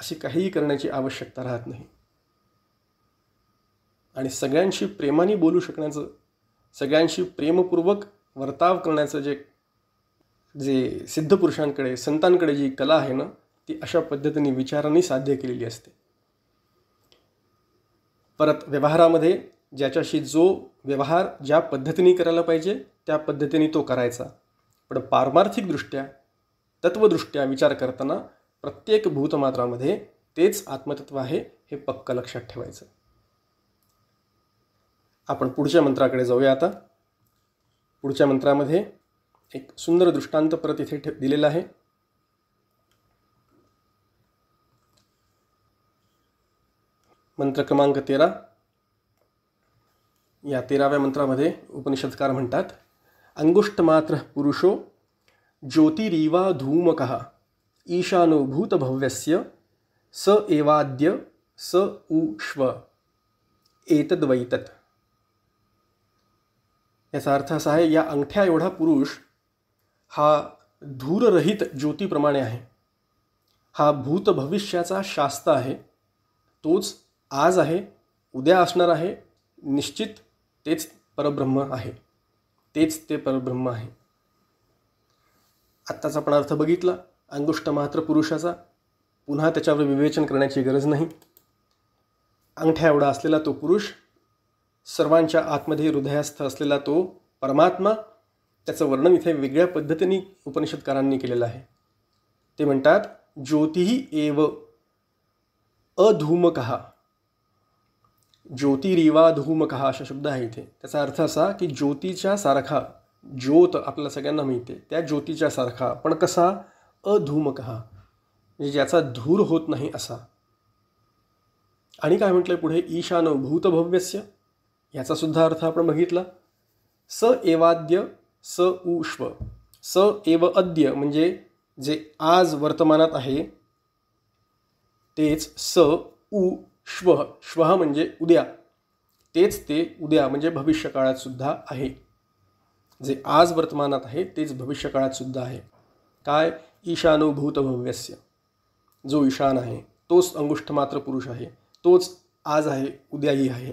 Speaker 1: अशी काहीही करण्याची आवश्यकता राहत नाही आणि सगळ्यांशी प्रेमाने बोलू शकण्याचं सगळ्यांशी प्रेमपूर्वक वर्ताव करण्याचं जे जे सिद्ध पुरुषांकडे संतांकडे जी कला आहे ना ती अशा पद्धतीने विचारांनी साध्य केलेली असते परत व्यवहारामध्ये ज्याच्याशी जो व्यवहार ज्या पद्धतीने करायला पाहिजे त्या पद्धतीने तो करायचा पण पारमार्थिकदृष्ट्या तत्वदृष्ट्या विचार करताना प्रत्येक भूतमात्रामध्ये तेच आत्मतत्व आहे हे पक्क लक्षात ठेवायचं आपण पुढच्या मंत्राकडे जाऊया आता पुढच्या मंत्रामध्ये एक सुंदर दृष्टांत परत इथे ठे दिलेला आहे मंत्र क्रमांक तेरा या तेराव्या मंत्रामध्ये उपनिषदकार म्हणतात अंगुष्टमात्र पुरुषो ज्योतिरीवा धूमक ईशानो भूतभव्यस्य स एवाद्य स उष्व एतद्वैतत याचा अर्थ असा आहे या अंगठ्या एवढा पुरुष हा धूररहित ज्योतीप्रमाणे आहे हा भूत भविष्याचा शास्त्र आहे तोच आज आहे उद्या असणार आहे निश्चित तेच परब्रह्म आहे तेच ते परब्रह्म आहे आत्ताचा आपण अर्थ बघितला अंगुष्ट मात्र पुरुषाचा पुन्हा त्याच्यावर विवेचन करण्याची गरज नाही अंगठ्या एवढा असलेला तो पुरुष सर्वांच्या आतमध्ये हृदयास्थ असलेला तो परमात्मा त्याचं वर्णन इथे वेगळ्या पद्धतीने उपनिषदकारांनी केलेलं आहे ते म्हणतात ज्योतिही एव अधूमकहा ज्योतिरिवा धूमकहा हा शब्द आहे इथे त्याचा अर्थ असा की ज्योतीच्या सारखा ज्योत आपल्याला सगळ्यांना मिळते त्या ज्योतीच्या सारखा पण कसा अधूमकहा म्हणजे ज्याचा धूर होत नाही असा आणि काय म्हटलं पुढे ईशान भूतभव्यस्य याचा सुद्धा अर्थ आपण बघितला स एवाद्य स उष्व स एव अद्य म्हणजे जे आज वर्तमानात आहे तेच स उ श्व श्वः म्हणजे उद्या तेच ते उद्या म्हणजे भविष्यकाळातसुद्धा आहे जे आज वर्तमानात आहे तेच भविष्यकाळात सुद्धा आहे काय ईशानुभूत भव्यस्य जो ईशान आहे तोच अंगुष्ठमात्र पुरुष आहे तोच आज आहे उद्याही आहे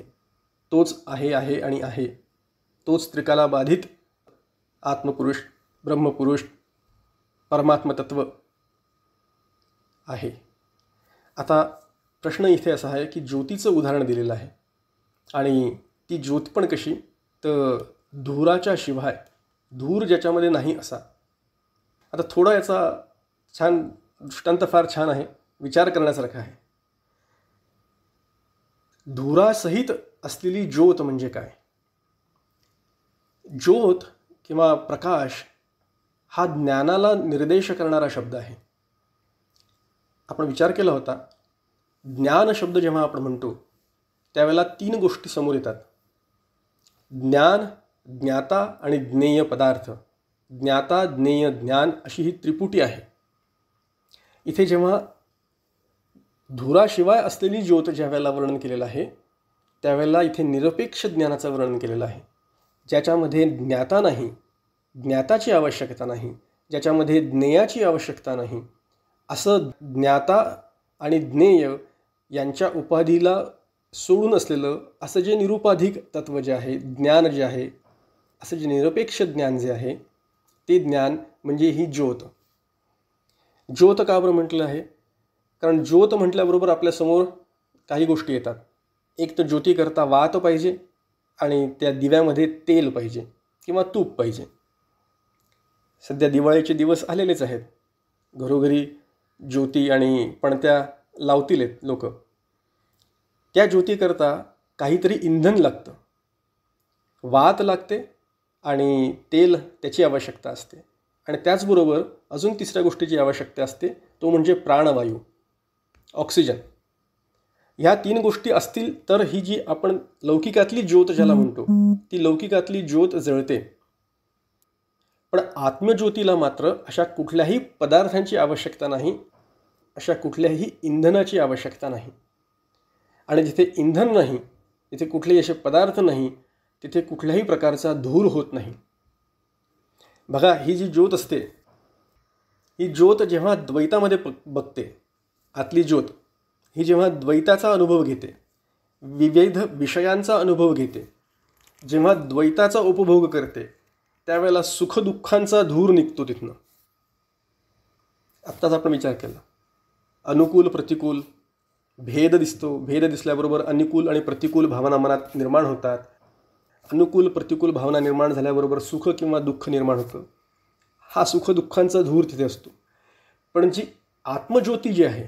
Speaker 1: तोच आहे आहे आणि आहे तोच त्रिकालाबाधित आत्मपुरुष ब्रह्मपुरुष परमात्मतत्व आहे आता प्रश्न इथे असा आहे की ज्योतीचं उदाहरण दिलेलं आहे आणि ती ज्योत पण कशी तर धुराच्या शिवाय धूर ज्याच्यामध्ये नाही असा आता थोडा याचा छान दृष्टांत फार छान आहे विचार करण्यासारखा आहे धुरासहित असलेली ज्योत म्हणजे काय ज्योत किंवा प्रकाश हा ज्ञानाला निर्देश करणारा शब्द आहे आपण विचार केला होता ज्ञान शब्द जेव्हा आपण म्हणतो त्यावेळेला तीन गोष्टी समोर येतात ज्ञान ज्ञाता आणि ज्ञेय पदार्थ ज्ञाता ज्ञेय ज्ञान अशी ही त्रिपुटी आहे इथे जेव्हा धुराशिवाय असलेली ज्योत ज्या वेळेला वर्णन केलेलं आहे त्यावेळेला इथे निरपेक्ष ज्ञानाचं वर्णन केलेलं आहे ज्याच्यामध्ये ज्ञाता नाही ज्ञाताची आवश्यकता नाही ज्याच्यामध्ये ज्ञेयाची आवश्यकता नाही असं ज्ञाता आणि ज्ञेय यांच्या उपाधीला सोडून असलेलं असं जे निरुपाधिक तत्त्व जे आहे ज्ञान जे आहे असं जे निरपेक्ष ज्ञान जे आहे ते ज्ञान म्हणजे ही ज्योत ज्योत का बरं म्हटलं आहे कारण ज्योत म्हटल्याबरोबर आपल्यासमोर काही गोष्टी येतात एक तर ज्योतीकरता वात पाहिजे आणि त्या दिव्यामध्ये तेल पाहिजे किंवा तूप पाहिजे सध्या दिवाळीचे दिवस आलेलेच आहेत घरोघरी ज्योती आणि पण त्या लावतील आहेत लोक त्या ज्योतीकरता काहीतरी इंधन लागतं वात लागते आणि तेल त्याची आवश्यकता असते आणि त्याचबरोबर अजून तिसऱ्या गोष्टीची आवश्यकता असते तो म्हणजे प्राणवायू ऑक्सिजन ह्या तीन गोष्टी असतील तर ही जी आपण लौकिकातली ज्योत ज्याला म्हणतो ती लौकिकातली ज्योत जळते पण आत्मज्योतीला मात्र अशा कुठल्याही पदार्थांची आवश्यकता नाही अशा कुठल्याही इंधनाची आवश्यकता नाही आणि जिथे इंधन नाही तिथे कुठलेही असे पदार्थ नाही तिथे कुठल्याही प्रकारचा धूर होत नाही बघा ही जी ज्योत असते ही ज्योत जेव्हा द्वैतामध्ये बघते आतली ज्योत ही जेव्हा द्वैताचा अनुभव घेते विविध विषयांचा अनुभव घेते जेव्हा द्वैताचा उपभोग करते त्यावेळेला सुखदुःखांचा धूर निघतो तिथनं आत्ताच आपण विचार केला अनुकूल प्रतिकूल भेद दिसतो भेद दिसल्याबरोबर अनुकूल आणि प्रतिकूल भावना मनात निर्माण होतात अनुकूल प्रतिकूल भावना निर्माण झाल्याबरोबर सुख किंवा दुःख निर्माण होतं हा सुखदुःखांचा धूर तिथे असतो पण जी आत्मज्योती जी आहे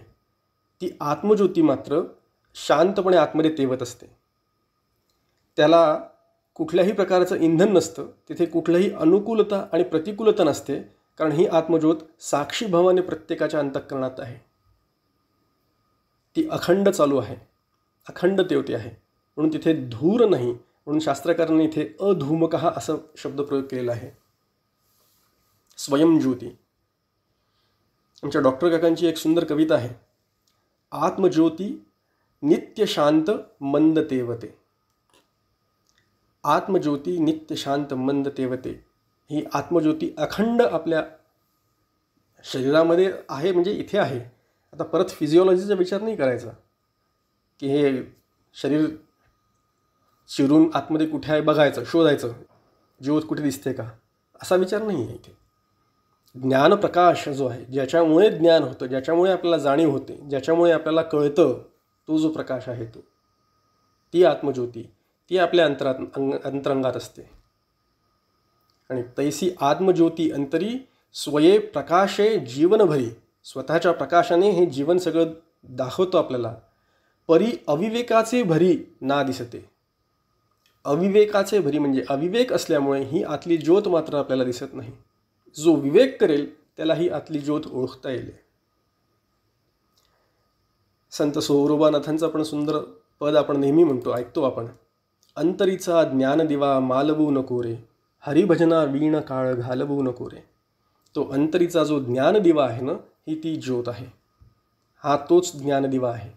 Speaker 1: ती आत्मज्योती मात्र शांतपणे आतमध्ये तेवत असते त्याला कुठल्याही प्रकारचं इंधन नसतं तिथे कुठलंही अनुकूलता आणि प्रतिकूलता नसते कारण ही आत्मज्योत साक्षीभावाने प्रत्येकाच्या अंतःकरणात आहे ती अखंड चालू आहे अखंड तेवते आहे म्हणून तिथे धूर नाही म्हणून शास्त्रकारांनी इथे अधूमकहा असं शब्दप्रयोग केलेला आहे स्वयंज्योती आमच्या डॉक्टर काकांची एक सुंदर कविता आहे आत्मज्योती नित्य शांत मंद तेवते आत्मज्योती नित्य शांत मंद तेवते ही आत्मज्योती अखंड आपल्या शरीरामध्ये आहे म्हणजे इथे आहे आता परत फिजिओलॉजीचा विचार नाही करायचा की हे शरीर शिरून आतमध्ये कुठे आहे बघायचं शोधायचं जीवत कुठे दिसते का असा विचार नाही आहे इथे ज्ञानप्रकाश जो आहे ज्याच्यामुळे ज्ञान होतं ज्याच्यामुळे आपल्याला जाणीव होते ज्याच्यामुळे आपल्याला कळतं तो जो प्रकाश आहे तो ती आत्मज्योती ती आपल्या अंतरात अंग अंतरंगात असते आणि तैसी आत्मज्योती अंतरी स्वये प्रकाशे जीवनभरी स्वतःच्या प्रकाशाने हे जीवन सगळं दाखवतो आपल्याला परी अविवेकाचे भरी ना दिसते अविवेकाचे भरी म्हणजे अविवेक असल्यामुळे ही आतली ज्योत मात्र आपल्याला दिसत नाही जो विवेक करेल त्याला ही आतली ज्योत ओळखता येईल संत सौरभानाथांचं पण सुंदर पद आपण नेहमी म्हणतो ऐकतो आपण अंतरीचा दिवा मालवू नको रे हरिभजना वीण काळ घालवू नको रे तो अंतरीचा जो ज्ञान दिवा आहे ना ही ती ज्योत आहे हा तोच ज्ञानदिवा आहे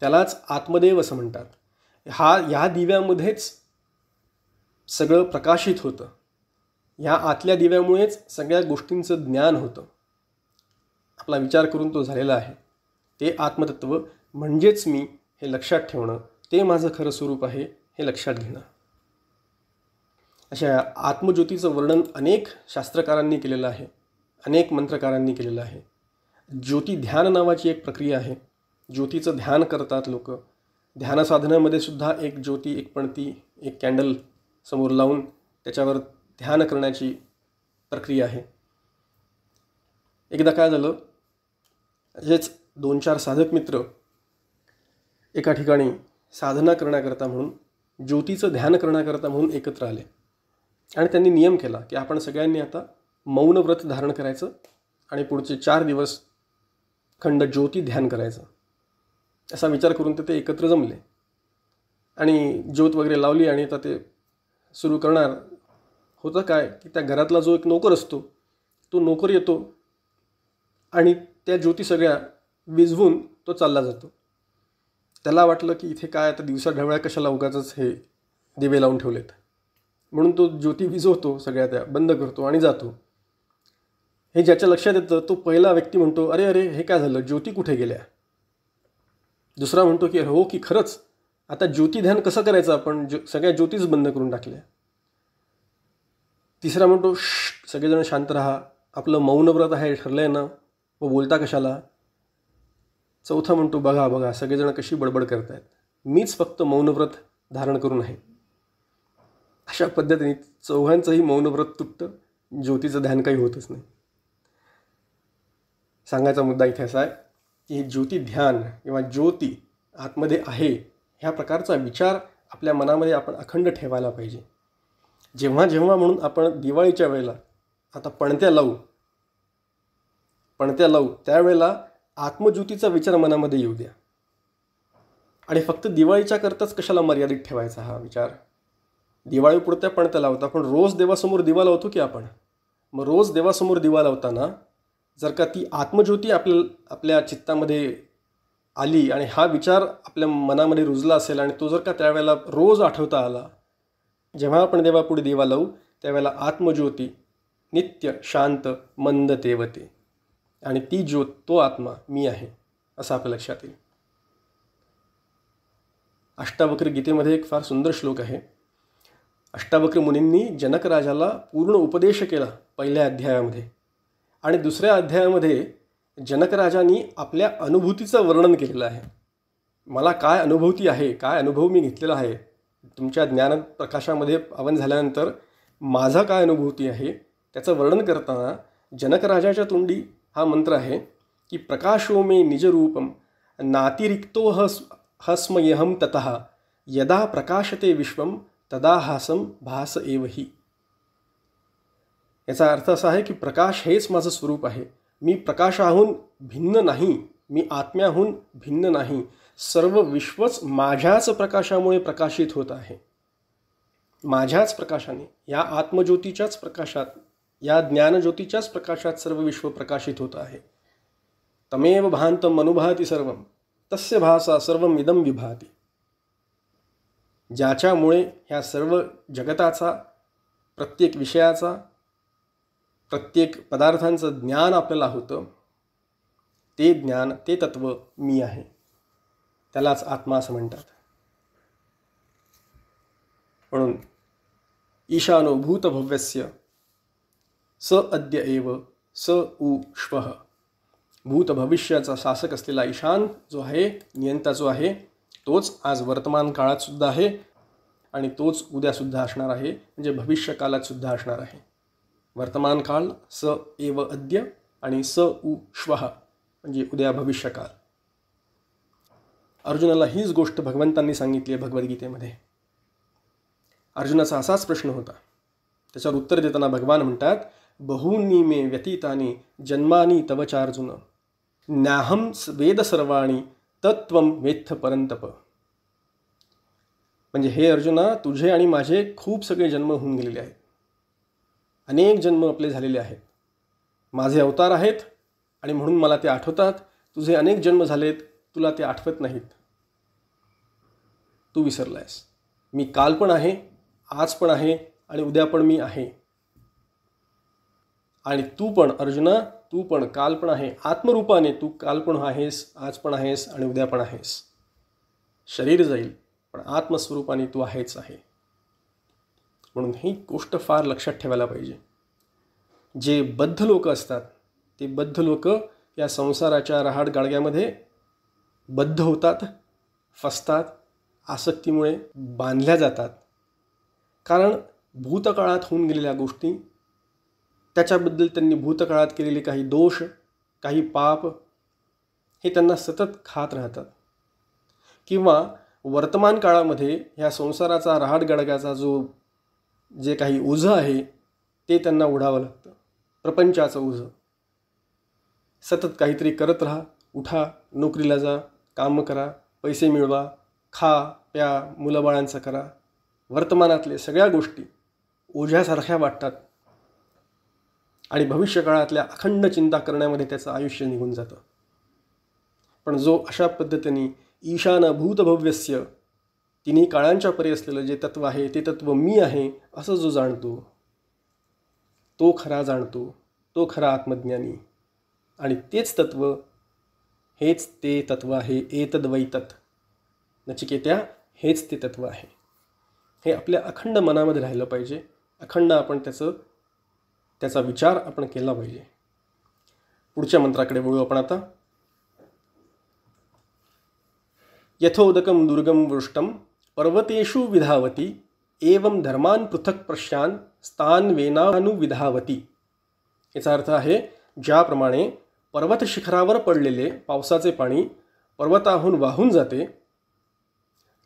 Speaker 1: त्यालाच आत्मदेव असं म्हणतात हा ह्या दिव्यामध्येच सगळं प्रकाशित होतं ह्या आतल्या दिव्यामुळेच सगळ्या गोष्टींचं ज्ञान होतं आपला विचार करून तो झालेला आहे ते आत्मतत्व म्हणजेच मी हे लक्षात ठेवणं ते माझं खरं स्वरूप आहे हे लक्षात घेणं अशा आत्मज्योतीचं वर्णन अनेक शास्त्रकारांनी केलेलं आहे अनेक मंत्रकारांनी केलेलं आहे ज्योती ध्यान नावाची एक प्रक्रिया आहे ज्योतीचं ध्यान करतात लोक ध्यानसाधनामध्ये सुद्धा एक ज्योती एक पणती एक कॅन्डल समोर लावून त्याच्यावर ध्यान करण्याची प्रक्रिया आहे एकदा काय झालं हेच दोन चार साधक मित्र एका ठिकाणी साधना करण्याकरता म्हणून ज्योतीचं ध्यान करण्याकरता म्हणून एकत्र आले आणि त्यांनी नियम केला की आपण सगळ्यांनी आता मौन व्रत धारण करायचं आणि पुढचे चार दिवस खंड ज्योती ध्यान करायचं असा विचार करून ते एकत्र जमले आणि ज्योत वगैरे लावली आणि आता ते सुरू करणार होतं काय की त्या घरातला जो एक नोकर असतो तो नोकर येतो आणि त्या ज्योती सगळ्या विझवून तो चालला जातो त्याला वाटलं की इथे काय आता दिवसा ढवळ्या कशाला उगाच हे दिवे लावून ठेवलेत म्हणून तो ज्योती विझवतो सगळ्या त्या बंद करतो आणि जातो हे ज्याच्या लक्षात येतं तो पहिला व्यक्ती म्हणतो अरे अरे हे काय झालं ज्योती कुठे गेल्या दुसरा म्हणतो की हो की खरंच आता ज्योती ध्यान कसं करायचं आपण ज्यो सगळ्या ज्योतीच बंद करून टाकल्या तिसरा म्हणतो श सगळेजण शांत राहा आपलं मौनव्रत आहे ठरलं आहे ना व बोलता कशाला चौथा म्हणतो बघा बघा सगळेजण कशी बडबड करतायत मीच फक्त मौनव्रत धारण करून आहे अशा पद्धतीने चौघांचंही मौनव्रत तुटतं ज्योतीचं ध्यान काही होतच नाही सांगायचा मुद्दा इथे असा आहे की ज्योती ध्यान किंवा ज्योती आतमध्ये आहे ह्या प्रकारचा विचार आपल्या मनामध्ये आपण अखंड ठेवायला पाहिजे जेव्हा जेव्हा म्हणून आपण दिवाळीच्या वेळेला आता पणत्या लावू पणत्या लावू त्यावेळेला आत्मज्योतीचा विचार मनामध्ये येऊ द्या आणि फक्त दिवाळीच्या करताच कशाला मर्यादित ठेवायचा हा विचार दिवाळीपुरत्या पणत्या लावता पण रोज देवासमोर दिवा लावतो की आपण मग रोज देवासमोर दिवा लावताना जर का ती आत्मज्योती आपल्या आपल्या चित्तामध्ये आली आणि हा विचार आपल्या मनामध्ये रुजला असेल आणि तो जर का त्यावेळेला रोज आठवता आला जेव्हा आपण देवापुढे देवा लावू त्यावेळेला आत्मज्योती नित्य शांत मंद देवते आणि ती ज्योत तो आत्मा मी आहे असं आपल्या लक्षात येईल अष्टावक्र गीतेमध्ये एक फार सुंदर श्लोक आहे अष्टावक्र मुनींनी जनकराजाला पूर्ण उपदेश केला पहिल्या अध्यायामध्ये आणि दुसऱ्या अध्यायामध्ये जनकराजांनी आपल्या अनुभूतीचं वर्णन केलेलं आहे मला काय अनुभूती आहे काय अनुभव मी घेतलेला आहे तुमच्या ज्ञानप्रकाशामध्ये पावन झाल्यानंतर माझा काय अनुभूती आहे त्याचं वर्णन करताना जनकराजाच्या तोंडी हा मंत्र आहे की प्रकाशो मे निजरूपम नातिरिक्तो हस हस्मयहम ततः यदा प्रकाशते विश्वम तदा हासम भास एवही याचा अर्थ असा आहे की प्रकाश हेच माझं स्वरूप आहे मी प्रकाशाहून भिन्न नाही मी आत्म्याहून भिन्न नाही सर्व विश्वच माझ्याच प्रकाशामुळे प्रकाशित होत आहे माझ्याच प्रकाशाने या आत्मज्योतीच्याच प्रकाशात या ज्ञानज्योतीच्याच प्रकाशात सर्व विश्व प्रकाशित होत आहे तमेव भांत मनुभाती सर्व तस्य भासा सर्व इदम विभाती ज्याच्यामुळे ह्या सर्व जगताचा प्रत्येक विषयाचा प्रत्येक पदार्थांचं ज्ञान आपल्याला होतं ते ज्ञान ते तत्व मी आहे त्यालाच आत्मा असं म्हणतात म्हणून ईशानो भव्यस्य स अद्य एव स उ श्व भूत भविष्याचा शासक असलेला ईशान जो आहे नियंता जो आहे तोच आज वर्तमान काळातसुद्धा आहे आणि तोच उद्यासुद्धा असणार आहे म्हणजे सुद्धा असणार आहे वर्तमान काळ स एव अद्य आणि स उ श्व म्हणजे उद्या भविष्यकाळ अर्जुनाला हीच गोष्ट भगवंतांनी सांगितली आहे भगवद्गीतेमध्ये अर्जुनाचा असाच प्रश्न होता त्याच्यावर उत्तर देताना भगवान म्हणतात बहुनी मे व्यतीताने जन्मानी तवचा अर्जुन वेद सर्वाणी तत्व वेत्थ परंतप म्हणजे हे अर्जुना तुझे आणि माझे खूप सगळे जन्म होऊन गेलेले आहेत अनेक जन्म आपले झालेले आहेत माझे अवतार आहेत आणि म्हणून मला ते आठवतात तुझे अनेक जन्म झालेत तुला ते आठवत नाहीत तू विसरलायस मी काल पण आहे आज पण आहे आणि उद्या पण मी आहे आणि तू पण अर्जुना तू पण काल पण आहे आत्मरूपाने तू काल पण आहेस आज पण आहेस आणि उद्या पण आहेस शरीर जाईल पण आत्मस्वरूपाने तू आहेच आहे म्हणून ही गोष्ट फार लक्षात ठेवायला पाहिजे जे बद्ध लोक असतात ते बद्ध लोक या संसाराच्या रहाड गाडग्यामध्ये बद्ध होतात फसतात आसक्तीमुळे बांधल्या जातात कारण भूतकाळात होऊन गेलेल्या गोष्टी त्याच्याबद्दल त्यांनी भूतकाळात केलेले काही दोष काही पाप हे त्यांना सतत खात राहतात किंवा वर्तमान काळामध्ये ह्या संसाराचा रहाड जो जे काही ओझं आहे ते त्यांना ओढावं लागतं प्रपंचाचं ओझं सतत काहीतरी करत राहा उठा नोकरीला जा कामं करा पैसे मिळवा खा प्या मुलंबाळांचं करा वर्तमानातले सगळ्या गोष्टी ओझ्यासारख्या वाटतात आणि भविष्यकाळातल्या अखंड चिंता करण्यामध्ये त्याचं आयुष्य निघून जातं पण जो अशा पद्धतीने ईशान भूतभव्यस्य तिन्ही काळांच्या परी असलेलं जे तत्व आहे ते तत्व मी आहे असं जो जाणतो तो खरा जाणतो तो खरा आत्मज्ञानी आणि तेच तत्व हेच ते तत्व आहे एतद्वैतत नचिकेत्या हेच ते तत्व आहे हे आपल्या अखंड मनामध्ये राहिलं पाहिजे अखंड आपण त्याचं त्याचा विचार आपण केला पाहिजे पुढच्या मंत्राकडे वळू आपण आता यथोदकम दुर्गम वृष्टम पर्वतेषु विधावती एवं धर्मान पृथक प्रश्नान स्थान वेनानुविधावती याचा अर्थ आहे ज्याप्रमाणे पर्वत शिखरावर पडलेले पावसाचे पाणी पर्वताहून वाहून जाते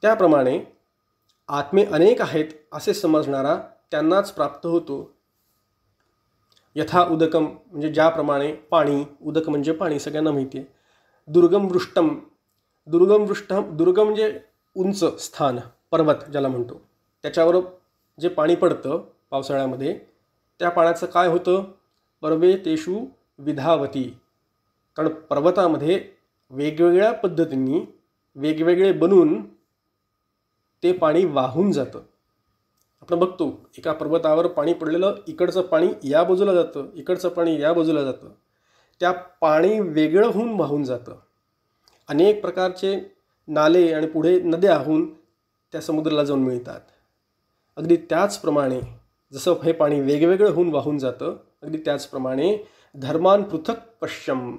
Speaker 1: त्याप्रमाणे आत्मे अनेक आहेत असे समजणारा त्यांनाच प्राप्त होतो यथा उदकम म्हणजे ज्याप्रमाणे पाणी उदक म्हणजे पाणी सगळ्यांना माहिती आहे दुर्गम वृष्टम दुर्गम वृष्टम दुर्गम म्हणजे उंच स्थान पर्वत ज्याला म्हणतो त्याच्यावर जे पाणी पडतं पावसाळ्यामध्ये त्या पाण्याचं काय होतं पर्वे तेशू विधावती कारण पर्वतामध्ये वेगवेगळ्या पद्धतींनी वेगवेगळे बनून ते पाणी वाहून जातं आपण बघतो एका पर्वतावर पाणी पडलेलं इकडचं पाणी या बाजूला जातं इकडचं पाणी या बाजूला जातं त्या पाणी वेगळं होऊन वाहून जातं अनेक प्रकारचे नाले आणि पुढे नद्या होऊन त्या समुद्राला जाऊन मिळतात अगदी त्याचप्रमाणे जसं हे पाणी वेगवेगळं होऊन वाहून जातं अगदी त्याचप्रमाणे धर्मान पृथक पश्यम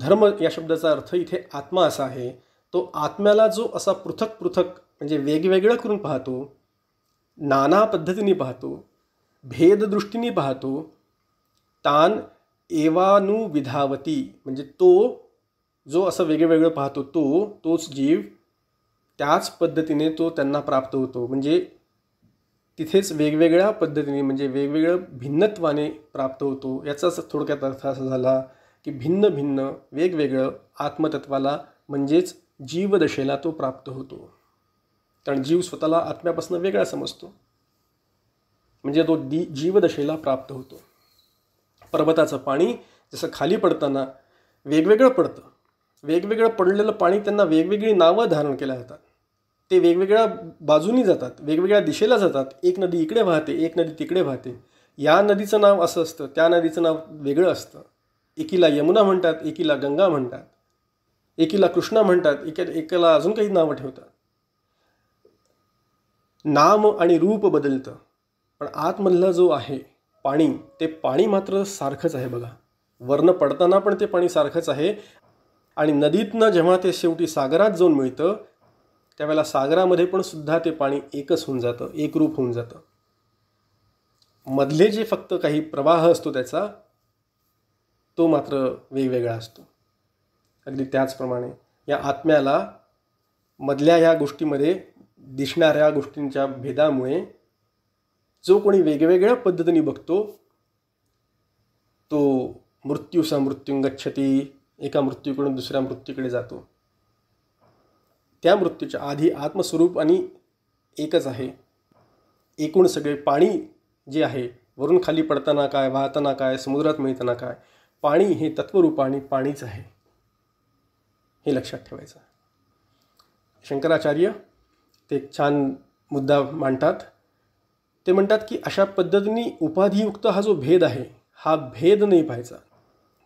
Speaker 1: धर्म या शब्दाचा अर्थ इथे आत्मा असा आहे तो आत्म्याला जो असा पृथक पृथक म्हणजे वेगवेगळं करून पाहतो नाना पद्धतीने पाहतो भेददृष्टीने पाहतो तान एवानुविधावती म्हणजे तो जो असं वेगळेवेगळं पाहतो तो तोच जीव त्याच पद्धतीने तो त्यांना प्राप्त होतो म्हणजे तिथेच वेगवेगळ्या पद्धतीने म्हणजे वेगवेगळं भिन्नत्वाने प्राप्त होतो याचाच थोडक्यात अर्थ असा झाला की भिन्न भिन्न वेगवेगळं आत्मतत्वाला म्हणजेच जीवदशेला तो प्राप्त होतो कारण जीव स्वतःला आत्म्यापासून वेगळा समजतो म्हणजे तो दी जीवदशेला प्राप्त होतो पर्वताचं पाणी जसं खाली पडताना वेगवेगळं पडतं वेगवेगळं पडलेलं पाणी त्यांना वेगवेगळी नावं धारण केल्या जातात ते वेगवेगळ्या बाजूनी जातात वेगवेगळ्या दिशेला जातात एक नदी इकडे वाहते एक नदी तिकडे वाहते या नदीचं नाव असं असतं त्या नदीचं नाव वेगळं असतं एकीला यमुना म्हणतात एकीला गंगा म्हणतात एकीला कृष्णा म्हणतात एक एकाला अजून काही नावं ठेवतात नाम आणि रूप बदलतं पण आतमधला जो आहे पाणी ते पाणी मात्र सारखंच आहे बघा वर्ण पडताना पण ते पाणी सारखंच आहे आणि नदीतनं जेव्हा ते शेवटी सागरात जाऊन मिळतं त्यावेळेला सागरामध्ये पण सुद्धा ते पाणी एकच होऊन जातं एकरूप होऊन जातं मधले जे फक्त काही प्रवाह असतो त्याचा तो मात्र वेगवेगळा असतो अगदी त्याचप्रमाणे या आत्म्याला मधल्या या गोष्टीमध्ये दिसणाऱ्या गोष्टींच्या भेदामुळे जो कोणी वेगवेगळ्या पद्धतीने बघतो तो मृत्यूसा मृत्युंगच्छती एका मृत्यूकडून दुसऱ्या मृत्यूकडे जातो त्या मृत्यूच्या आधी आत्मस्वरूप आणि एकच आहे एकूण सगळे पाणी जे आहे वरून खाली पडताना काय वाहताना काय समुद्रात मिळताना काय पाणी हे तत्वरूप आणि पाणीच आहे हे लक्षात ठेवायचं शंकराचार्य ते छान मुद्दा मांडतात ते म्हणतात की अशा पद्धतीने उपाधियुक्त हा जो भेद आहे हा भेद नाही पाहायचा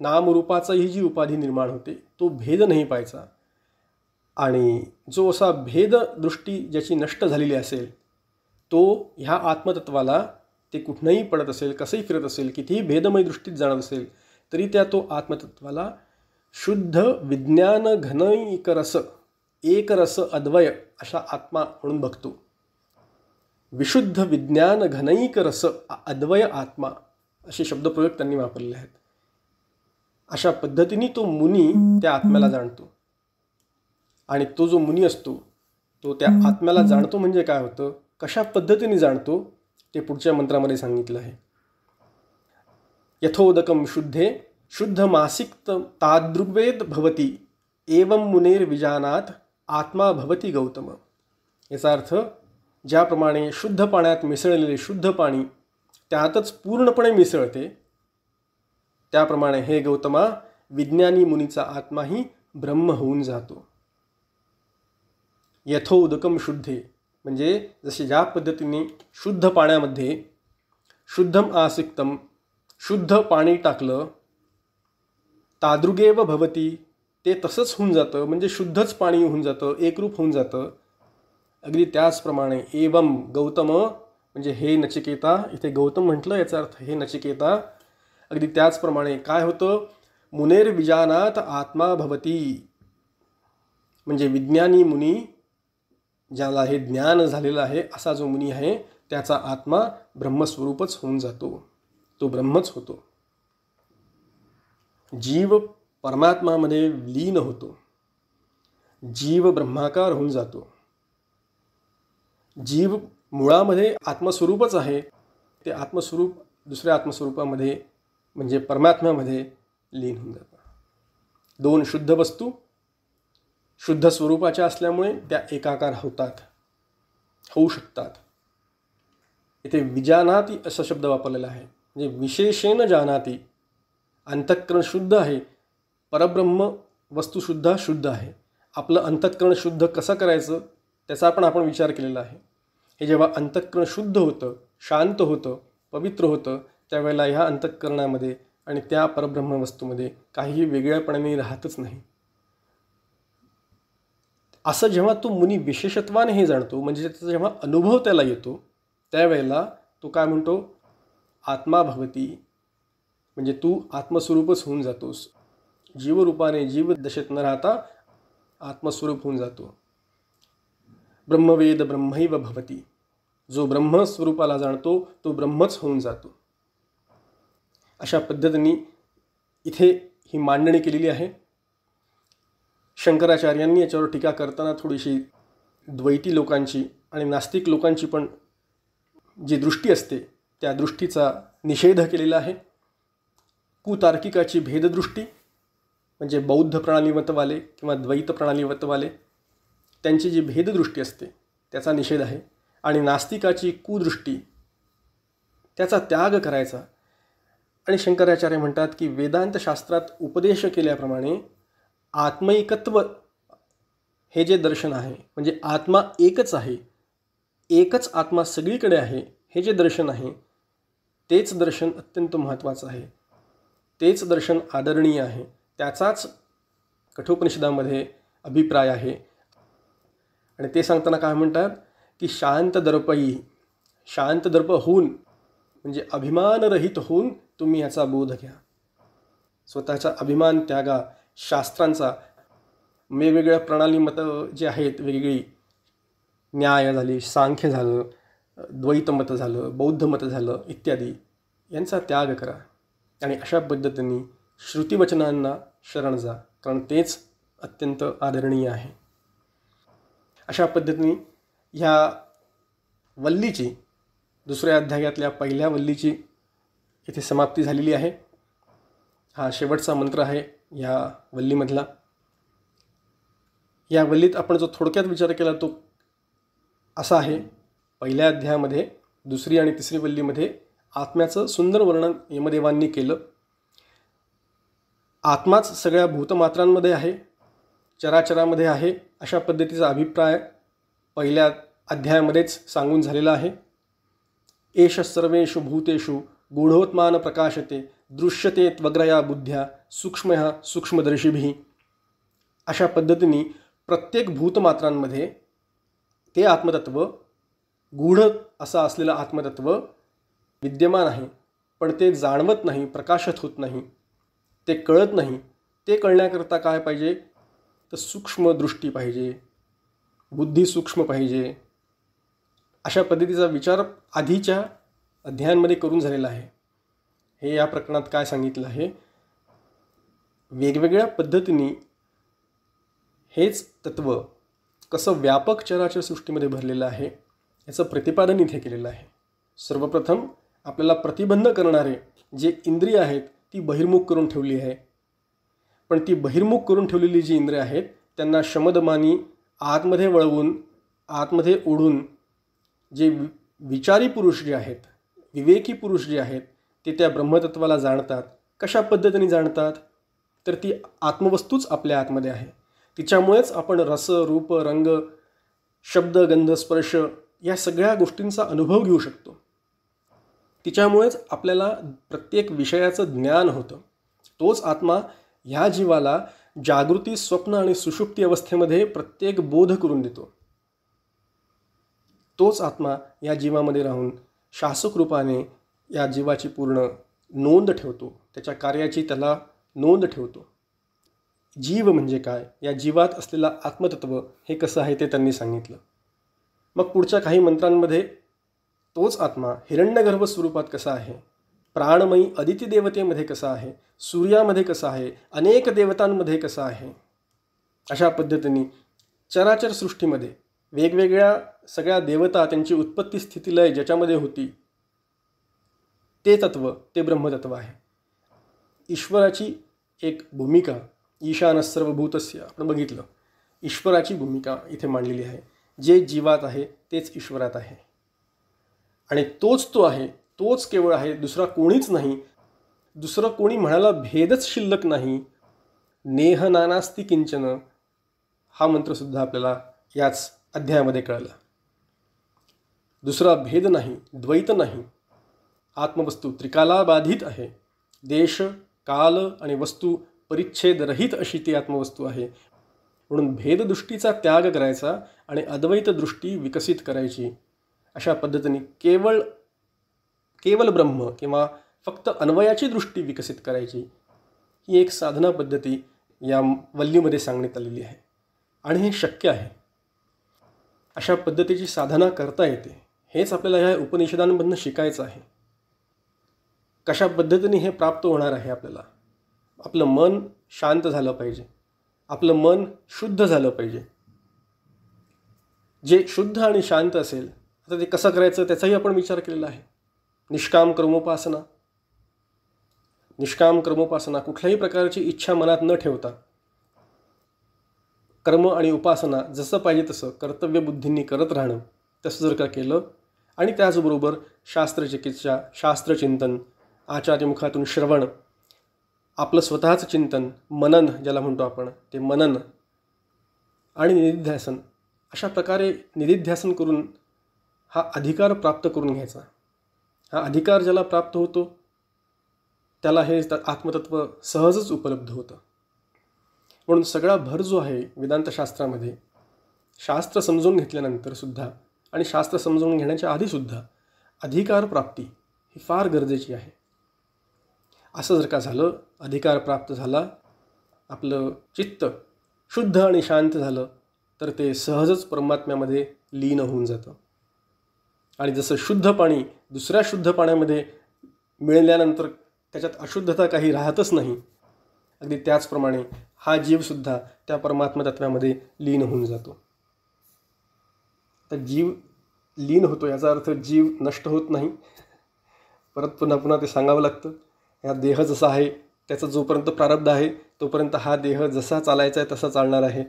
Speaker 1: नामरूपाचा ही जी उपाधी निर्माण होते तो भेद नाही पाहायचा आणि जो असा भेद दृष्टी ज्याची नष्ट झालेली असेल तो ह्या आत्मतत्वाला ते कुठनंही पडत असेल कसंही फिरत असेल कितीही भेदमय दृष्टीत जाणत असेल तरी त्या तो आत्मतत्वाला शुद्ध विज्ञान एक रस अद्वय अशा आत्मा म्हणून बघतो विशुद्ध विज्ञान रस अद्वय आत्मा असे शब्दप्रयोग त्यांनी वापरले आहेत अशा पद्धतीने तो मुनी त्या आत्म्याला जाणतो आणि तो जो मुनी असतो तो त्या आत्म्याला जाणतो म्हणजे काय होतं कशा पद्धतीने जाणतो ते पुढच्या मंत्रामध्ये सांगितलं आहे यथोदकम शुद्धे शुद्ध मासिक तादृग्वेद भवती एवं मुनेर विजानात आत्मा भवती गौतम याचा अर्थ ज्याप्रमाणे शुद्ध पाण्यात मिसळलेले शुद्ध पाणी त्यातच पूर्णपणे मिसळते त्याप्रमाणे हे गौतमा विज्ञानी मुनीचा आत्माही ब्रह्म होऊन जातो उदकम शुद्धे म्हणजे जसे ज्या पद्धतीने शुद्ध पाण्यामध्ये शुद्धम आसिक्तम शुद्ध पाणी टाकलं तादृगेव भवती ते तसंच होऊन जातं म्हणजे शुद्धच पाणी होऊन जातं एकरूप होऊन जातं अगदी त्याचप्रमाणे एवम गौतम म्हणजे हे नचिकेता इथे गौतम म्हटलं याचा अर्थ हे नचिकेता अगदी त्याचप्रमाणे काय होतं मुनेर विजानात आत्मा भवती म्हणजे विज्ञानी मुनी ज्याला हे ज्ञान झालेलं आहे असा जो मुनी आहे त्याचा आत्मा ब्रह्मस्वरूपच होऊन जातो तो ब्रह्मच होतो जीव परमात्मामध्ये लीन होतो जीव ब्रह्माकार होऊन जातो जीव मुळामध्ये आत्मस्वरूपच आहे ते आत्मस्वरूप दुसऱ्या आत्मस्वरूपामध्ये म्हणजे परमात्म्यामध्ये लीन होऊन जातं दोन शुद्ध वस्तू शुद्ध स्वरूपाच्या असल्यामुळे त्या एकाकार होतात होऊ शकतात इथे विजानाती असा शब्द वापरलेला आहे म्हणजे विशेषेनं जानाती अंतःकरण शुद्ध आहे परब्रह्म वस्तूसुद्धा शुद्ध आहे आपलं अंतःकरण शुद्ध कसं करायचं त्याचा पण आपण विचार केलेला आहे हे जेव्हा अंतःकरण शुद्ध होतं शांत होतं पवित्र होतं त्यावेळेला ह्या अंतःकरणामध्ये आणि त्या परब्रह्मवस्तूमध्ये काहीही वेगळ्यापणाने राहतच नाही असं जेव्हा तो मुनी विशेषत्वाने हे जाणतो म्हणजे त्याचा जेव्हा अनुभव त्याला येतो त्यावेळेला तो काय म्हणतो आत्मा भवती म्हणजे तू आत्मस्वरूपच होऊन जातोस जीवरूपाने जीवदशेत न राहता आत्मस्वरूप होऊन जातो ब्रह्मवेद ब्रह्मैव भवती जो ब्रह्मस्वरूपाला जाणतो तो ब्रह्मच होऊन जातो अशा पद्धतीने इथे ही मांडणी केलेली आहे शंकराचार्यांनी याच्यावर टीका करताना थोडीशी द्वैती लोकांची आणि नास्तिक लोकांची पण जी दृष्टी असते त्या दृष्टीचा निषेध केलेला आहे कुतार्किकाची भेददृष्टी म्हणजे बौद्ध प्रणालीमतवाले किंवा द्वैत प्रणालीमतवाले त्यांची जी भेददृष्टी असते त्याचा निषेध आहे आणि नास्तिकाची कुदृष्टी त्याचा त्याग करायचा आणि शंकराचार्य म्हणतात की वेदांतशास्त्रात उपदेश केल्याप्रमाणे आत्मैकत्व हे जे दर्शन आहे म्हणजे आत्मा एकच आहे एकच आत्मा सगळीकडे आहे हे जे दर्शन आहे तेच दर्शन अत्यंत महत्त्वाचं आहे तेच दर्शन आदरणीय आहे त्याचाच कठोपनिषदामध्ये अभिप्राय आहे आणि ते सांगताना काय म्हणतात की शांत दर्पई शांत दर्प होऊन म्हणजे अभिमानरहित होऊन तुम्ही याचा बोध घ्या स्वतःचा अभिमान त्यागा शास्त्रांचा वेगवेगळ्या प्रणाली मतं जे आहेत वेगवेगळी न्याय झाली सांख्य झालं द्वैतमत झालं बौद्ध मतं झालं इत्यादी यांचा त्याग करा आणि अशा पद्धतीने श्रुतीवचनांना शरण जा कारण तेच अत्यंत आदरणीय आहे अशा पद्धतीने ह्या वल्लीची दुसऱ्या अध्यायातल्या पहिल्या वल्लीची इथे समाप्ती झालेली आहे हा शेवटचा मंत्र आहे या वल्लीमधला या वल्लीत आपण जो थोडक्यात विचार केला तो असा आहे पहिल्या अध्यायामध्ये दुसरी आणि तिसरी वल्लीमध्ये आत्म्याचं सुंदर वर्णन यमदेवांनी केलं आत्माच सगळ्या भूतमात्रांमध्ये आहे चराचरामध्ये आहे अशा पद्धतीचा अभिप्राय पहिल्या अध्यायामध्येच सांगून झालेला आहे एष सर्वेषु भूतेषु गूढोत्मान प्रकाशते दृश्यते त्वग्रया बुद्ध्या सूक्ष्म सूक्ष्मदर्शीभी अशा पद्धतीने प्रत्येक भूतमात्रांमध्ये ते आत्मतत्व गूढ असं असलेलं आत्मतत्व विद्यमान आहे पण ते जाणवत नाही प्रकाशत होत नाही ते कळत नाही ते कळण्याकरता काय पाहिजे तर सूक्ष्म दृष्टी पाहिजे बुद्धी सूक्ष्म पाहिजे अशा पद्धतीचा विचार आधीच्या अध्यायांमध्ये करून झालेलं आहे हे या प्रकरणात काय सांगितलं आहे वेगवेगळ्या पद्धतीने हेच तत्त्व कसं व्यापक चराच्या सृष्टीमध्ये भरलेलं आहे याचं प्रतिपादन इथे केलेलं आहे सर्वप्रथम आपल्याला प्रतिबंध करणारे जे इंद्रिय आहेत ती बहिर्मुख करून ठेवली आहे पण ती बहिर्मुख करून ठेवलेली जी इंद्रिय आहेत त्यांना शमदमानी आतमध्ये वळवून आतमध्ये ओढून जे विचारी पुरुष जे आहेत विवेकी पुरुष जे आहेत ते त्या ब्रह्मतत्वाला जाणतात कशा पद्धतीने जाणतात तर ती आत्मवस्तूच आपल्या आतमध्ये आहे तिच्यामुळेच आपण रस रूप रंग शब्द गंध स्पर्श या सगळ्या गोष्टींचा अनुभव घेऊ शकतो तिच्यामुळेच आपल्याला प्रत्येक विषयाचं ज्ञान होतं तोच आत्मा ह्या जीवाला जागृती स्वप्न आणि सुषुप्ती अवस्थेमध्ये प्रत्येक बोध करून देतो तोच आत्मा या जीवामध्ये राहून रूपाने या जीवाची पूर्ण नोंद ठेवतो त्याच्या कार्याची त्याला नोंद ठेवतो जीव म्हणजे काय या जीवात असलेला आत्मतत्व हे कसं आहे ते त्यांनी सांगितलं मग पुढच्या काही मंत्रांमध्ये तोच आत्मा हिरण्यगर्भ स्वरूपात कसा आहे प्राणमयी अदिती देवतेमध्ये कसा आहे सूर्यामध्ये कसा आहे अनेक देवतांमध्ये कसा आहे अशा पद्धतीने चराचर सृष्टीमध्ये वेगवेगळ्या सगळ्या देवता त्यांची उत्पत्ती लय ज्याच्यामध्ये होती ते तत्व ते ब्रह्मतत्व आहे ईश्वराची एक भूमिका ईशान सर्वभूतस्य आपण बघितलं ईश्वराची भूमिका इथे मांडलेली आहे जे जीवात आहे तेच ईश्वरात आहे आणि तोच तो आहे तोच केवळ आहे दुसरा कोणीच नाही दुसरं कोणी म्हणायला भेदच शिल्लक नाही नेह नानास्ती किंचन हा मंत्रसुद्धा आपल्याला याच अध्यायामध्ये कळला दुसरा भेद नाही द्वैत नाही आत्मवस्तू त्रिकालाबाधित आहे देश काल आणि वस्तू परिच्छेदरहित अशी ती आत्मवस्तू आहे म्हणून भेददृष्टीचा त्याग करायचा आणि अद्वैत दृष्टी विकसित करायची अशा पद्धतीने केवळ केवळ ब्रह्म किंवा फक्त अन्वयाची दृष्टी विकसित करायची ही एक साधना पद्धती या वल्लीमध्ये सांगण्यात आलेली आहे आणि हे शक्य आहे अशा पद्धतीची साधना करता येते हेच आपल्याला ह्या उपनिषदांमधनं शिकायचं आहे कशा पद्धतीने हे प्राप्त होणार आहे आपल्याला आपलं मन शांत झालं पाहिजे आपलं मन शुद्ध झालं पाहिजे जे शुद्ध आणि शांत असेल आता ते कसं करायचं त्याचाही आपण विचार केलेला आहे निष्काम कर्मोपासना निष्काम कर्मोपासना कुठल्याही प्रकारची इच्छा मनात न ठेवता कर्म आणि उपासना जसं पाहिजे तसं कर्तव्यबुद्धींनी करत राहणं तसं जर का केलं आणि त्याचबरोबर शास्त्रचिकित्सा शास्त्रचिंतन आचार्यमुखातून श्रवण आपलं स्वतःचं चिंतन मनन ज्याला म्हणतो आपण ते मनन आणि निधिध्यासन अशा प्रकारे निधिध्यासन करून हा अधिकार प्राप्त करून घ्यायचा हा अधिकार ज्याला प्राप्त होतो त्याला हे आत्मतत्व सहजच उपलब्ध होतं म्हणून सगळा भर जो आहे वेदांतशास्त्रामध्ये शास्त्र समजून घेतल्यानंतरसुद्धा आणि शास्त्र समजून घेण्याच्या आधीसुद्धा अधिकार प्राप्ती ही फार गरजेची आहे असं जर का झालं अधिकार प्राप्त झाला आपलं चित्त शुद्ध आणि शांत झालं तर ते सहजच परमात्म्यामध्ये लीन होऊन जातं आणि जसं शुद्ध पाणी दुसऱ्या शुद्ध पाण्यामध्ये मिळल्यानंतर त्याच्यात अशुद्धता काही राहतच नाही अगदी त्याचप्रमाणे हा जीवसुद्धा त्या परमात्मतत्वामध्ये लीन होऊन जातो तर जीव लीन होतो याचा अर्थ जीव नष्ट होत नाही परत पुन्हा पुन्हा ते सांगावं लागतं हा देह जसा आहे त्याचा जोपर्यंत प्रारब्ध आहे तोपर्यंत हा देह जसा चालायचा आहे तसा चालणार आहे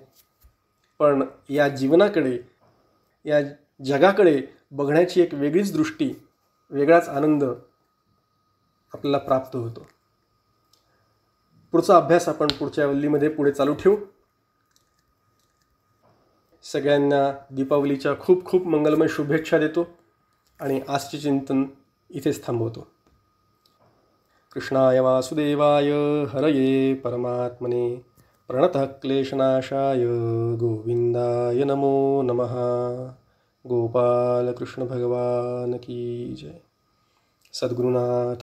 Speaker 1: पण या जीवनाकडे या जगाकडे बघण्याची एक वेगळीच दृष्टी वेगळाच आनंद आपल्याला प्राप्त होतो पुढचा अभ्यास आपण पुढच्या वल्लीमध्ये पुढे चालू ठेवू सगळ्यांना दीपावलीच्या खूप खूप मंगलमय शुभेच्छा देतो आणि आजचे चिंतन इथेच थांबवतो कृष्णाय वासुदेवाय हरये परमात्मने प्रणतः क्लेशनाशाय गोविंदाय नमो नमः कृष्ण भगवान की जय सद्गुरुनाथ